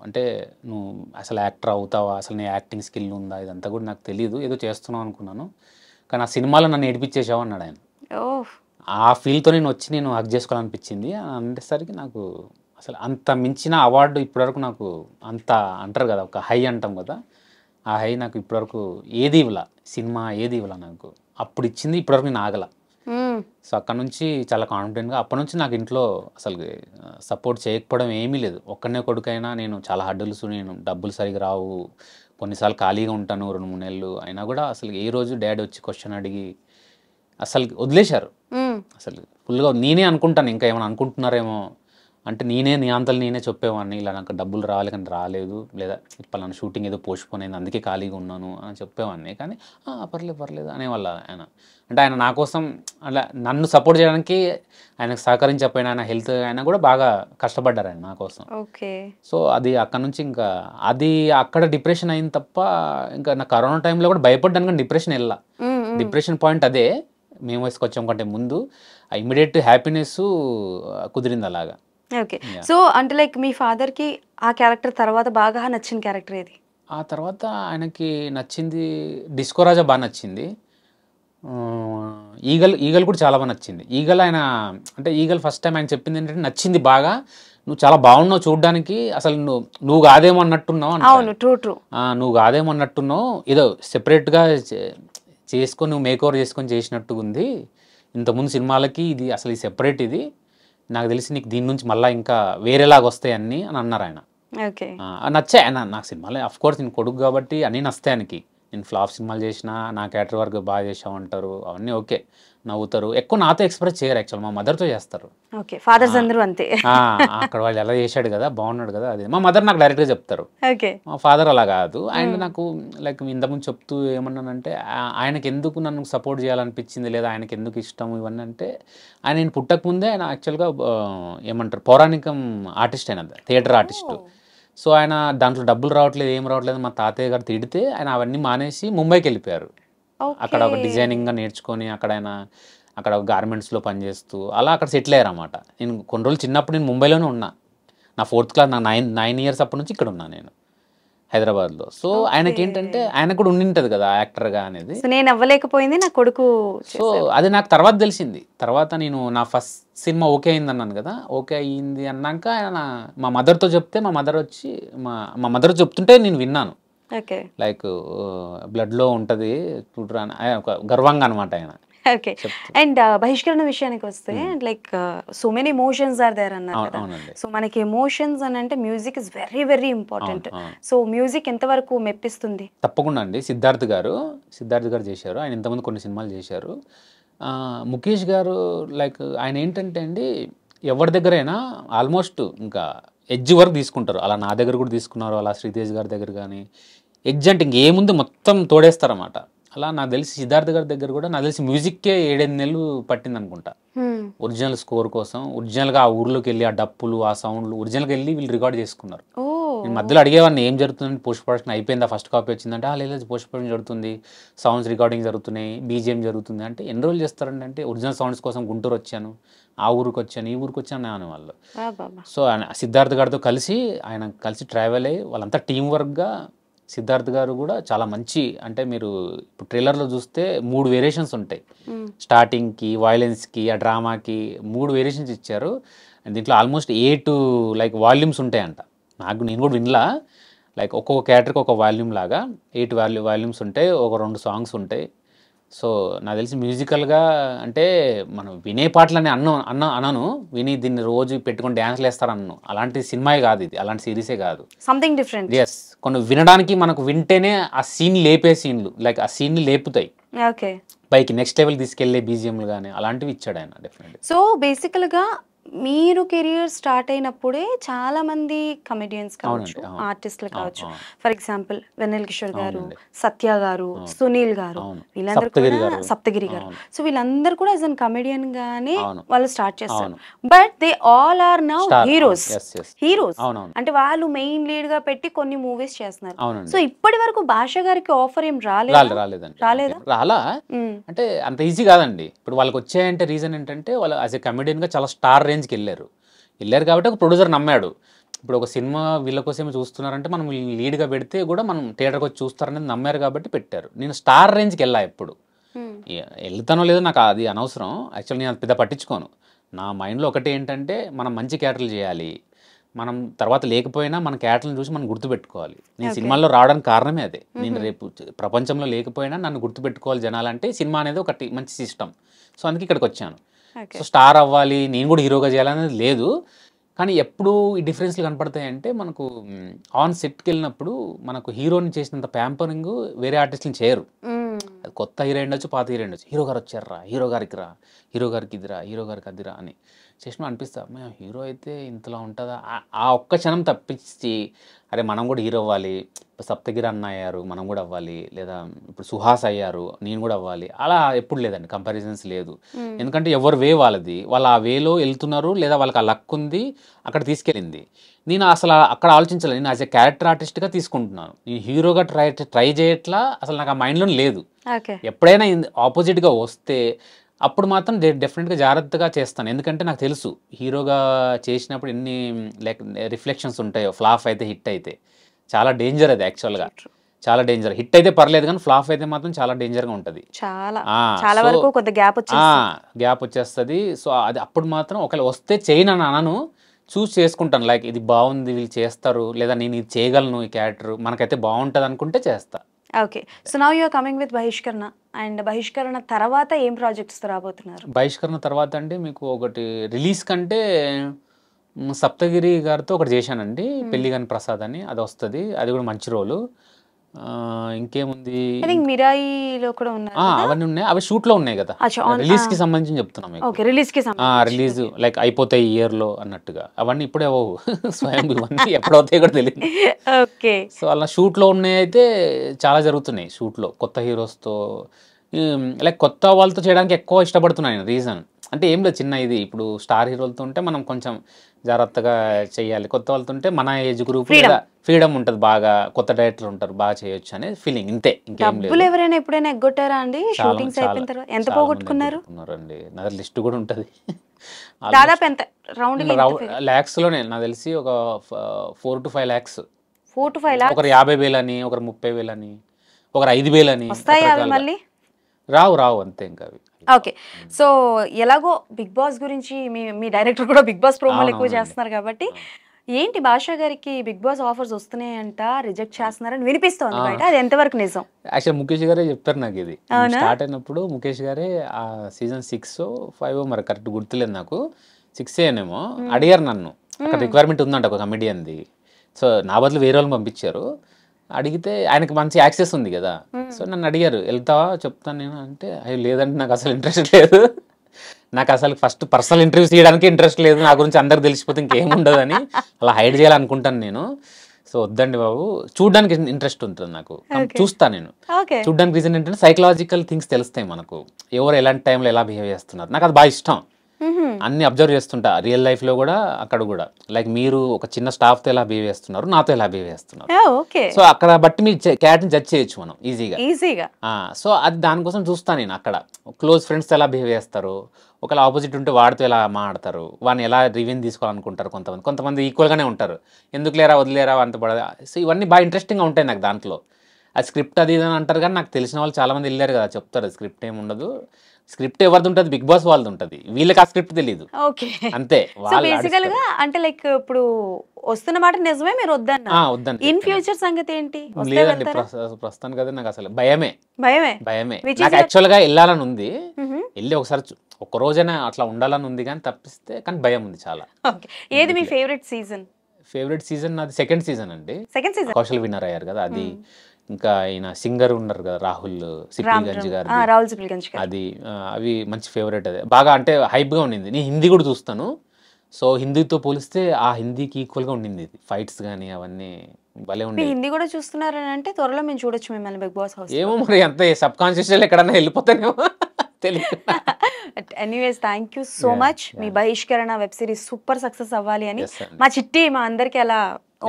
అంటే నువ్వు అసలు యాక్టర్ అవుతావా అసలు నీ యాక్టింగ్ స్కిల్ ఉందా ఇదంతా కూడా నాకు తెలియదు ఏదో చేస్తున్నావు అనుకున్నాను కానీ ఆ సినిమాలో నన్ను ఏడిపించేసావు అన్నాడు ఆయన ఆ ఫీల్తో నేను వచ్చి నేను హక్ చేసుకోవాలనిపించింది అనేసరికి నాకు అసలు అంత మించిన అవార్డు ఇప్పటివరకు నాకు అంత అంటారు కదా ఒక హై అంటాం కదా ఆ హై నాకు ఇప్పటివరకు ఏది ఇవ్వలా సినిమా ఏది ఇవ్వలా నాకు అప్పుడు ఇచ్చింది ఇప్పటివరకు నేను ఆగలా Hmm. సో అక్కడ నుంచి చాలా కాన్ఫిడెంట్గా అప్పటి నుంచి నాకు ఇంట్లో అసలు సపోర్ట్ చేయకపోవడం ఏమీ లేదు ఒక్కనే కొడుకైనా నేను చాలా హడ్డలు నేను డబ్బులు సరిగ్గా రావు కొన్నిసార్లు ఖాళీగా ఉంటాను రెండు మూడు నెలలు అయినా కూడా అసలు ఏ రోజు డాడీ వచ్చి క్వశ్చన్ అడిగి అసలు వదిలేశారు hmm. అసలు ఫుల్గా నేనే అనుకుంటాను ఇంకా ఏమైనా అనుకుంటున్నారేమో అంటే నేనే నీ అంతలు నేనే చెప్పేవాడిని ఇలా నాకు డబ్బులు రావాలి కానీ రాలేదు లేదా పలానా షూటింగ్ ఏదో పోస్ట్పోన్ అయింది అందుకే ఖాళీగా ఉన్నాను అని చెప్పేవాడిని కానీ పర్లేదు పర్లేదు అనేవాళ్ళ ఆయన అంటే ఆయన నా కోసం అలా నన్ను సపోర్ట్ చేయడానికి ఆయనకు సహకరించకపోయిన ఆయన హెల్త్ ఆయన కూడా బాగా కష్టపడ్డారు ఆయన నా కోసం ఓకే సో అది అక్కడ నుంచి ఇంకా అది అక్కడ డిప్రెషన్ అయింది తప్ప ఇంకా నా కరోనా టైంలో కూడా భయపడ్డాను డిప్రెషన్ వెళ్ళా డిప్రెషన్ పాయింట్ అదే మేము వేసుకొచ్చాం కంటే ముందు ఇమీడియట్ హ్యాపీనెస్ కుదిరింది అలాగా ఓకే సో అంటే లైక్ మీ ఫాదర్ కి ఆ క్యారెక్టర్ తర్వాత బాగా నచ్చిన క్యారెక్టర్ ఏది ఆ తర్వాత ఆయనకి నచ్చింది డిస్కో రాజా బాగా నచ్చింది ఈగల్ ఈగల్ కూడా చాలా బాగా నచ్చింది ఈగల్ ఆయన అంటే ఈగల్ ఫస్ట్ టైం ఆయన చెప్పింది ఏంటంటే నచ్చింది బాగా నువ్వు చాలా బాగున్నావు చూడడానికి అసలు నువ్వు నువ్వు కాదేమో అన్నట్టున్నావు ట్రూ ట్రూ నువ్వు కాదేమో అన్నట్టున్నావు ఏదో సెపరేట్గా చేసుకొని నువ్వు మేకవర్ చేసుకొని చేసినట్టుగా ఉంది ఇంతకుముందు సినిమాలకి ఇది అసలు సెపరేట్ ఇది నాకు తెలిసి నీకు దీని నుంచి మళ్ళీ ఇంకా వేరేలాగా వస్తాయి అని అని అన్నారు ఆయన నచ్చాయి నాకు సినిమాలు అఫ్ కోర్స్ నేను కొడుకు కాబట్టి అన్నీ నచ్చాయి ఆయనకి నేను ఫ్లాప్ సినిమాలు చేసిన నా క్యాటర్ వర్క్ బాగా చేసామంటారు అవన్నీ ఓకే నవ్వుతారు ఎక్కువ నాతో ఎక్స్ప్రెస్ చేయరు యాక్చువల్ మా మదర్తో చేస్తారు ఓకే ఫాదర్స్ అందరూ అంతే అక్కడ వాళ్ళు ఎలా చేశాడు కదా బాగున్నాడు కదా అది మా మదర్ నాకు డైరెక్ట్గా చెప్తారు ఓకే మా ఫాదర్ అలా కాదు ఆయన నాకు లైక్ ఇంతకుముందు చెప్తూ ఏమన్నానంటే ఆయనకి ఎందుకు నన్ను సపోర్ట్ చేయాలనిపించింది లేదా ఆయనకి ఎందుకు ఇష్టం ఇవన్నీ అంటే ఆయన నేను పుట్టకముందే ఆయన యాక్చువల్గా ఏమంటారు పౌరాణికం ఆర్టిస్ట్ ఆయన థియేటర్ ఆర్టిస్టు సో ఆయన దాంట్లో డబ్బులు రావట్లేదు ఏం రావట్లేదు మా తాతయ్య గారు తిడితే ఆయన అవన్నీ మానేసి ముంబైకి వెళ్ళిపోయారు అక్కడ ఒక డిజైనింగ్గా నేర్చుకొని అక్కడ అక్కడ అక్కడ గార్మెంట్స్లో పనిచేస్తూ అలా అక్కడ సెటిల్ అయ్యారు అనమాట నేను కొన్ని రోజులు చిన్నప్పుడు నేను ముంబైలోనే ఉన్నా నా ఫోర్త్ క్లాస్ నా నైన్ నైన్ ఇయర్స్ అప్పటి నుంచి ఇక్కడ ఉన్నా నేను హైదరాబాద్లో సో ఆయనకి ఏంటంటే ఆయన కూడా ఉండింటది కదా యాక్టర్గా అనేది నేను అవ్వలేకపోయింది నా కొడుకు సో అది నాకు తర్వాత తెలిసింది తర్వాత నేను నా ఫస్ట్ సినిమా ఓకే అయింది అన్నాను కదా ఓకే అయ్యింది అన్నాక ఆయన మా మదర్తో చెప్తే మా మదర్ వచ్చి మా మా మదర్ చెప్తుంటే నేను విన్నాను లైక్ బ్లడ్లో ఉంటుంది ఉంటది గర్వంగా అనమాట ఆయన ఓకే అండ్ బహిష్కరణ విషయానికి వస్తే like so many emotions are there అన్నారు సో మనకి ఎమోషన్స్ అని అంటే music is very very important so music ఎంతవరకు మెప్పిస్తుంది తప్పకుండా అండి సిద్ధార్థ్ గారు సిద్ధార్థ్ గారు చేశారు ఆయన ఇంతమంది కొన్ని సినిమాలు చేశారు ముఖేష్ గారు లైక్ ఆయన ఏంటంటే అండి ఎవరి దగ్గర అయినా ఆల్మోస్ట్ ఇంకా ఎడ్జ్ వరకు తీసుకుంటారు అలా నా దగ్గర కూడా తీసుకున్నారు అలా శ్రీతేజ్ గారి దగ్గర కానీ ఎగ్జాక్ట్ ఇంకేముంది మొత్తం తోడేస్తారన్నమాట అలా నాకు తెలిసి సిద్ధార్థ గారి దగ్గర కూడా నాకు తెలిసి మ్యూజిక్కే ఏడెనిమిది నెలలు పట్టింది అనుకుంటా ఒరిజినల్ స్కోర్ కోసం ఒరిజినల్గా ఆ ఊర్లోకి వెళ్ళి ఆ డప్పులు ఆ సౌండ్లు ఒరిజినల్గా వెళ్ళి వీళ్ళు రికార్డ్ చేసుకున్నారు నేను మధ్యలో అడిగేవాడిని ఏం జరుగుతుంది పోస్ట్ ప్రొడక్షన్ అయిపోయిందా ఫస్ట్ కాపీ వచ్చిందంటే ఆ లేదు పోస్ట్ ప్రొడక్షన్ జరుగుతుంది సౌండ్స్ రికార్డింగ్ జరుగుతున్నాయి బీజిఎం జరుగుతుంది అంటే ఎన్ని రోజులు చేస్తారండి అంటే ఒరిజినల్ సౌండ్స్ కోసం గుంటూరు వచ్చాను ఆ ఊరికి వచ్చాను ఈ ఊరికి వచ్చాను అని వాళ్ళు సో ఆయన సిద్ధార్థ గారితో కలిసి ఆయన కలిసి ట్రావెల్ అయ్యి వాళ్ళంతా టీం వర్క్గా సిద్ధార్థ్ గారు కూడా చాలా మంచి అంటే మీరు ఇప్పుడు ట్రైలర్లో చూస్తే మూడు వేరియేషన్స్ ఉంటాయి స్టార్టింగ్కి వైలెన్స్కి ఆ డ్రామాకి మూడు వేరియేషన్స్ ఇచ్చారు దీంట్లో almost A to like volumes ఉంటాయంట నాకు నేను కూడా వినలా లైక్ ఒక్కొక్క క్యారెక్టర్కి ఒక వాల్యూమ్ లాగా ఎయిట్ వాల్యూ వాల్యూమ్స్ ఉంటాయి ఒక రెండు సాంగ్స్ ఉంటాయి సో నాకు తెలిసి మ్యూజికల్గా అంటే మనం వినే పాటలని అన్న అన్న అనను విని దీన్ని రోజు పెట్టుకొని డ్యాన్స్లు వేస్తారన్ను అలాంటి సినిమాయే కాదు ఇది అలాంటి సిరీసే కాదు సంథింగ్ డిఫరెంట్ ఎస్ కొన్ని వినడానికి మనకు వింటేనే ఆ సీన్ లేపే సీన్లు లైక్ ఆ సీన్లు లేపుతాయి ఓకే పైకి నెక్స్ట్ లెవెల్ తీసుకెళ్లే బీజిఎంలు కానీ అలాంటివి ఇచ్చాడు ఆయన డెఫినెట్ సో బేసికల్గా మీరు కెరియర్ స్టార్ట్ అయినప్పుడే చాలా మంది కమెడియన్స్ కావచ్చు ఆర్టిస్టులు కావచ్చు ఫర్ ఎగ్జాంపుల్ వెన్నెల్ కిషోర్ గారు సత్య గారు సునీల్ గారు వీళ్ళందరూ కూడా సప్తగిరి గారు సో వీళ్ళందరూ కూడా యాజ్ అన్ కమెడియన్ గానే వాళ్ళు స్టార్ట్ చేస్తారు but they all are now heroes heroes అంటే వాళ్ళు మెయిన్ లీడ్ గా పెట్టి కొన్ని మూవీస్ చేస్తున్నారు సో ఇప్పటి వరకు భాష గారికి ఆఫర్ ఏం రాలేదు రాలేదా రాలా అంటే అంత ఈజీ కాదండి ఇప్పుడు వాళ్ళకి వచ్చాయంటే రీజన్ ఏంటంటే వాళ్ళు యాజ్ ఎ కమెడియన్ గా చాలా స్టార్ రేంజ్కి వెళ్ళారు వెళ్ళారు కాబట్టి ఒక ప్రొడ్యూసర్ నమ్మాడు ఇప్పుడు ఒక సినిమా వీళ్ళ కోసం చూస్తున్నారంటే మనం లీడ్గా పెడితే కూడా మనం థియేటర్కి వచ్చి చూస్తారనేది నమ్మారు కాబట్టి పెట్టారు నేను స్టార్ రేంజ్కి వెళ్ళా ఎప్పుడు వెళ్తానో లేదో నాకు అది అనవసరం యాక్చువల్ నేను పెద్ద పట్టించుకోను నా మైండ్లో ఒకటి ఏంటంటే మనం మంచి క్యాటర్లు చేయాలి మనం తర్వాత లేకపోయినా మన క్యారెక్టర్ని చూసి మనం గుర్తుపెట్టుకోవాలి నేను సినిమాల్లో రావడానికి కారణమే అదే నేను రేపు ప్రపంచంలో లేకపోయినా నన్ను గుర్తుపెట్టుకోవాలి జనాలంటే సినిమా అనేది ఒకటి మంచి సిస్టమ్ సో అందుకే ఇక్కడికి వచ్చాను సో స్టార్ అవ్వాలి నేను కూడా హీరోగా చేయాలనేది లేదు కానీ ఎప్పుడు ఈ డిఫరెన్స్లు కనపడతాయంటే మనకు ఆన్ సెట్కి వెళ్ళినప్పుడు మనకు హీరోని చేసినంత ప్యాంపరింగ్ వేరే ఆర్టిస్ట్ని చేయరు కొత్త హీరోయిన్ ఉండొచ్చు పాత హీరో ఉండొచ్చు హీరో గారు వచ్చారా హీరో గారికి రా హీరో గారికి ఇదిరా హీరో గారికి అదిరా అని చేసిన అనిపిస్తా మేము హీరో అయితే ఇంతలా ఉంటుందా ఆ ఒక్క క్షణం తప్పించి అరే మనం కూడా హీరో అవ్వాలి ఇప్పుడు సప్తగిరి అన్న అయ్యారు మనం కూడా అవ్వాలి లేదా ఇప్పుడు సుహాస్ అయ్యారు నేను కూడా అవ్వాలి అలా ఎప్పుడు లేదండి కంపారిజన్స్ లేదు ఎందుకంటే ఎవరు వే వాళ్ళది వాళ్ళు ఆ వేలో వెళ్తున్నారు లేదా వాళ్ళకి ఆ లక్ ఉంది అక్కడ తీసుకెళ్ళింది నేను అసలు అక్కడ ఆలోచించలేదు నేను యాజ్ ఎ క్యారెక్టర్ ఆర్టిస్ట్గా తీసుకుంటున్నాను నేను హీరోగా ట్రై ట్రై చేయట్లా అసలు నాకు ఆ మైండ్లో లేదు ఎప్పుడైనా ఆపోజిట్గా వస్తే అప్పుడు మాత్రం దే డెఫినెట్గా జాగ్రత్తగా చేస్తాను ఎందుకంటే నాకు తెలుసు హీరోగా చేసినప్పుడు ఎన్ని లైక్ రిఫ్లెక్షన్స్ ఉంటాయో ఫ్లాఫ్ అయితే హిట్ అయితే చాలా డేంజర్ అది యాక్చువల్గా చాలా డేంజర్ హిట్ అయితే పర్లేదు కానీ ఫ్లాఫ్ అయితే మాత్రం చాలా డేంజర్గా ఉంటుంది చాలా చాలా వరకు కొంత గ్యాప్ గ్యాప్ వచ్చేస్తుంది సో అది అప్పుడు మాత్రం ఒకవేళ వస్తే చేయను అని అనను చూస్ చేసుకుంటాను లైక్ ఇది బాగుంది వీళ్ళు చేస్తారు లేదా నేను ఇది చేయగలను ఈ క్యారెక్టర్ మనకైతే బాగుంటుంది అనుకుంటే చేస్తాను okay so now you are coming with Bahishkarana and Bahishkarana తర్వాత ఏం ప్రాజెక్ట్స్ రాబోతున్నారు బహిష్కరణ తర్వాత అంటే మీకు ఒకటి రిలీజ్ కంటే సప్తగిరి గారితో ఒకటి చేశానండి hmm. పెళ్లి ప్రసాద్ అని అది వస్తుంది అది కూడా మంచి రోలు ఇంకేముంది మిరాయిలో కూడా ఉన్నాయి అవన్నీ ఉన్నాయి అవి షూట్ లో ఉన్నాయి కదా రిలీజ్ కి సంబంధించి చెప్తున్నాం రిలీజ్ కి రిలీజ్ లైక్ అయిపోతాయి ఇయర్ లో అన్నట్టుగా అవన్నీ ఇప్పుడే అవ్వవు <laughs> స్వయం ఇవన్నీ ఎప్పుడవుతాయి కూడా తెలియదు ఓకే సో అలా షూట్ లో ఉన్నాయి అయితే చాలా జరుగుతున్నాయి షూట్ లో కొత్త హీరోస్ తో లైక్ కొత్త వాళ్ళతో చేయడానికి ఎక్కువ ఇష్టపడుతున్నాయి రీజన్ అంటే ఏం లేదు చిన్న ఇది ఇప్పుడు స్టార్ హీరోలతో ఉంటే మనం కొంచెం జాగ్రత్తగా చేయాలి కొత్త వాళ్ళతో ఉంటే మన ఏజ్ గ్రూప్ ఫ్రీడమ్ ఉంటుంది బాగా కొత్త డైరెక్టర్ ఉంటారు బాగా చేయొచ్చు అనే ఫీలింగ్ ఇంతే డబ్బులు ఎవరైనా ఎప్పుడైనా ఎగ్గొట్టారా అండి షూటింగ్స్ అయిపోయిన తర్వాత ఎంత పోగొట్టుకున్నారు అండి నా లిస్ట్ కూడా ఉంటుంది <laughs> దాదాపు ఎంత రౌండ్ లాక్స్ లోనే నాకు తెలిసి ఒక four to five lakhs four to five lakhs ఒకరు యాభై అని ఒకరు ముప్పై వేలు అని ఒకరు ఐదు వేలు వస్తాయి మళ్ళీ రావు రావు అంతే ఇంకా అవి ఓకే సో ఎలాగో బిగ్ బాస్ గురించి మీ మీ డైరెక్టర్ కూడా బిగ్ బాస్ ప్రోమోలు ఎక్కువ చేస్తున్నారు కాబట్టి ఏంటి భాషా గారికి బిగ్ బాస్ ఆఫర్స్ వస్తున్నాయంట రిజెక్ట్ చేస్తున్నారని వినిపిస్తాం అనమాట అది ఎంతవరకు నిజం యాక్చువల్ ముఖేష్ గారే చెప్తారు నాకు ఇది స్టార్ట్ అయినప్పుడు ముఖేష్ గారే ఆ సీజన్ సిక్స్ ఫైవ్ మరి కరెక్ట్ గుర్తులేదు నాకు సిక్స్ ఏనేమో అడిగారు నన్ను అక్కడ రిక్వైర్మెంట్ ఉందంట ఒక కమిడియన్ది సో నా బదులు వేరే వాళ్ళని పంపించారు అడిగితే ఆయనకు మంచి యాక్సెస్ ఉంది కదా సో నన్ను అడిగారు వెళ్తావా చెప్తాను నేను అంటే అవి లేదంటే నాకు అసలు ఇంట్రెస్ట్ లేదు నాకు అసలు ఫస్ట్ పర్సనల్ ఇంటర్వ్యూస్ చేయడానికి ఇంట్రెస్ట్ లేదు నా గురించి అందరికి తెలిసిపోతే ఇంకేముండదని అలా హైడ్ చేయాలనుకుంటాను నేను సో వద్దండి బాబు చూడడానికి ఇంట్రెస్ట్ ఉంటుంది నాకు చూస్తాను నేను చూడడానికి రీజన్ ఏంటంటే సైకలాజికల్ థింగ్స్ తెలుస్తాయి మనకు ఎవరు ఎలాంటి టైంలో ఎలా బిహేవ్ చేస్తున్నారు నాకు అది బాగా ఇష్టం అన్ని అబ్జర్వ్ చేస్తుంటా రియల్ లైఫ్ లో కూడా అక్కడ కూడా లైక్ మీరు ఒక చిన్న స్టాఫ్ తో ఎలా బిహేవ్ చేస్తున్నారు నాతో ఎలా బిహేవ్ చేస్తున్నారు సో అక్కడ బట్టి మీరు క్యాట్ ని జడ్జ్ చేయొచ్చు మనం ఈజీగా ఈజీగా సో అది దానికోసం చూస్తాను నేను అక్కడ క్లోజ్ ఫ్రెండ్స్ ఎలా బిహేవ్ చేస్తారు ఒకవేళ ఆపోజిట్ ఉంటే వాడితో ఎలా మాట్లాడతారు వాడిని ఎలా రివ్యూని తీసుకోవాలనుకుంటారు కొంతమంది కొంతమంది ఈక్వల్గానే ఉంటారు ఎందుకు లేరా వదిలేరా అంత పడ సో ఇవన్నీ బాగా ఇంట్రెస్టింగ్గా ఉంటాయి నాకు దాంట్లో ఆ స్క్రిప్ట్ అది ఇది అని అంటారు కానీ నాకు తెలిసిన వాళ్ళు చాలామంది వెళ్ళారు కదా చెప్తారు స్క్రిప్ట్ ఏమి ఉండదు స్క్రిప్ట్ ఎవరిది ఉంటుంది బిగ్ బాస్ వాళ్ళది ఉంటుంది వీళ్ళకి ఆ స్క్రిప్ట్ తెలియదు అంతే బేసికల్ గా అంటే లైక్ ఇప్పుడు వస్తున్న మాట నిజమే మీరు వద్దన్న ఇన్ ఫ్యూచర్ సంగతి ఏంటి లేదండి ప్రస్తుతానికి అదే నాకు అసలు భయమే భయమే భయమే నాకు యాక్చువల్ గా వెళ్ళాలని ఉంది వెళ్ళి ఒకసారి ఒక రోజైనా అట్లా ఉండాలని ఉంది కానీ తప్పిస్తే కానీ భయం ఉంది చాలా ఏది మీ ఫేవరెట్ సీజన్ ఫేవరెట్ సీజన్ నాది సెకండ్ సీజన్ అండి సెకండ్ సీజన్ కౌశల్ విన్నర్ అయ్యారు కదా అది ఇంకా ఆయన సింగర్ ఉన్నారు కదా రాహుల్ సిప్లిగంజ్ గారు రాహుల్ అది అవి మంచి ఫేవరెట్ అది బాగా అంటే హైప్గా ఉండింది నేను హిందీ కూడా చూస్తాను సో హిందీతో పోలిస్తే ఆ హిందీకి ఈక్వల్గా ఉండింది ఫైట్స్ కానీ అవన్నీ భలే ఉండే హిందీ కూడా చూస్తున్నారని అంటే త్వరలో మేము చూడొచ్చు మిమ్మల్ని బిగ్ బాస్ హౌస్ ఏమో మరి అంత సబ్ కాన్షియస్ ఎక్కడన్నా వెళ్ళిపోతానేమో తెలియదు anyways thank you so much మీ Bahishkarana web series super success అవ్వాలి అని మా చిట్టి మా అందరికి అలా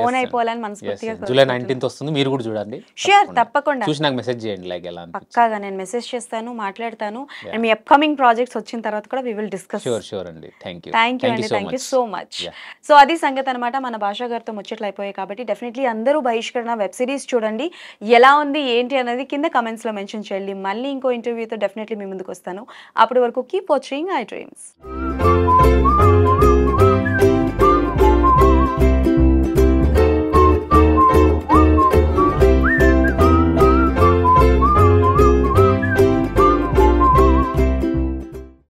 ఓన్ అయిపోవాలని మనస్ఫూర్తిగా జూలై నైన్టీన్త్ వస్తుంది మీరు కూడా చూడండి షూర్ తప్పకుండా చూసి నాకు మెసేజ్ చేయండి లైక్ ఎలా పక్కాగా నేను మెసేజ్ చేస్తాను మాట్లాడతాను అండ్ మీ అప్కమింగ్ ప్రాజెక్ట్స్ వచ్చిన తర్వాత కూడా we will discuss sure sure అండి థ్యాంక్ యూ థ్యాంక్ యూ అండి thank you so much so అది సంగతి అనమాట మన భాషా గారితో ముచ్చట్లు అయిపోయాయి కాబట్టి డెఫినెట్లీ అందరూ బహిష్కరణ వెబ్ సిరీస్ చూడండి ఎలా ఉంది ఏంటి అనేది కింద కమెంట్స్లో మెన్షన్ చేయండి మళ్ళీ ఇంకో ఇంటర్వ్యూతో డెఫినెట్లీ మీ ముందుకు వస్తాను అప్పటి వరకు కీప్ వాచింగ్ ఐ డ్రీమ్స్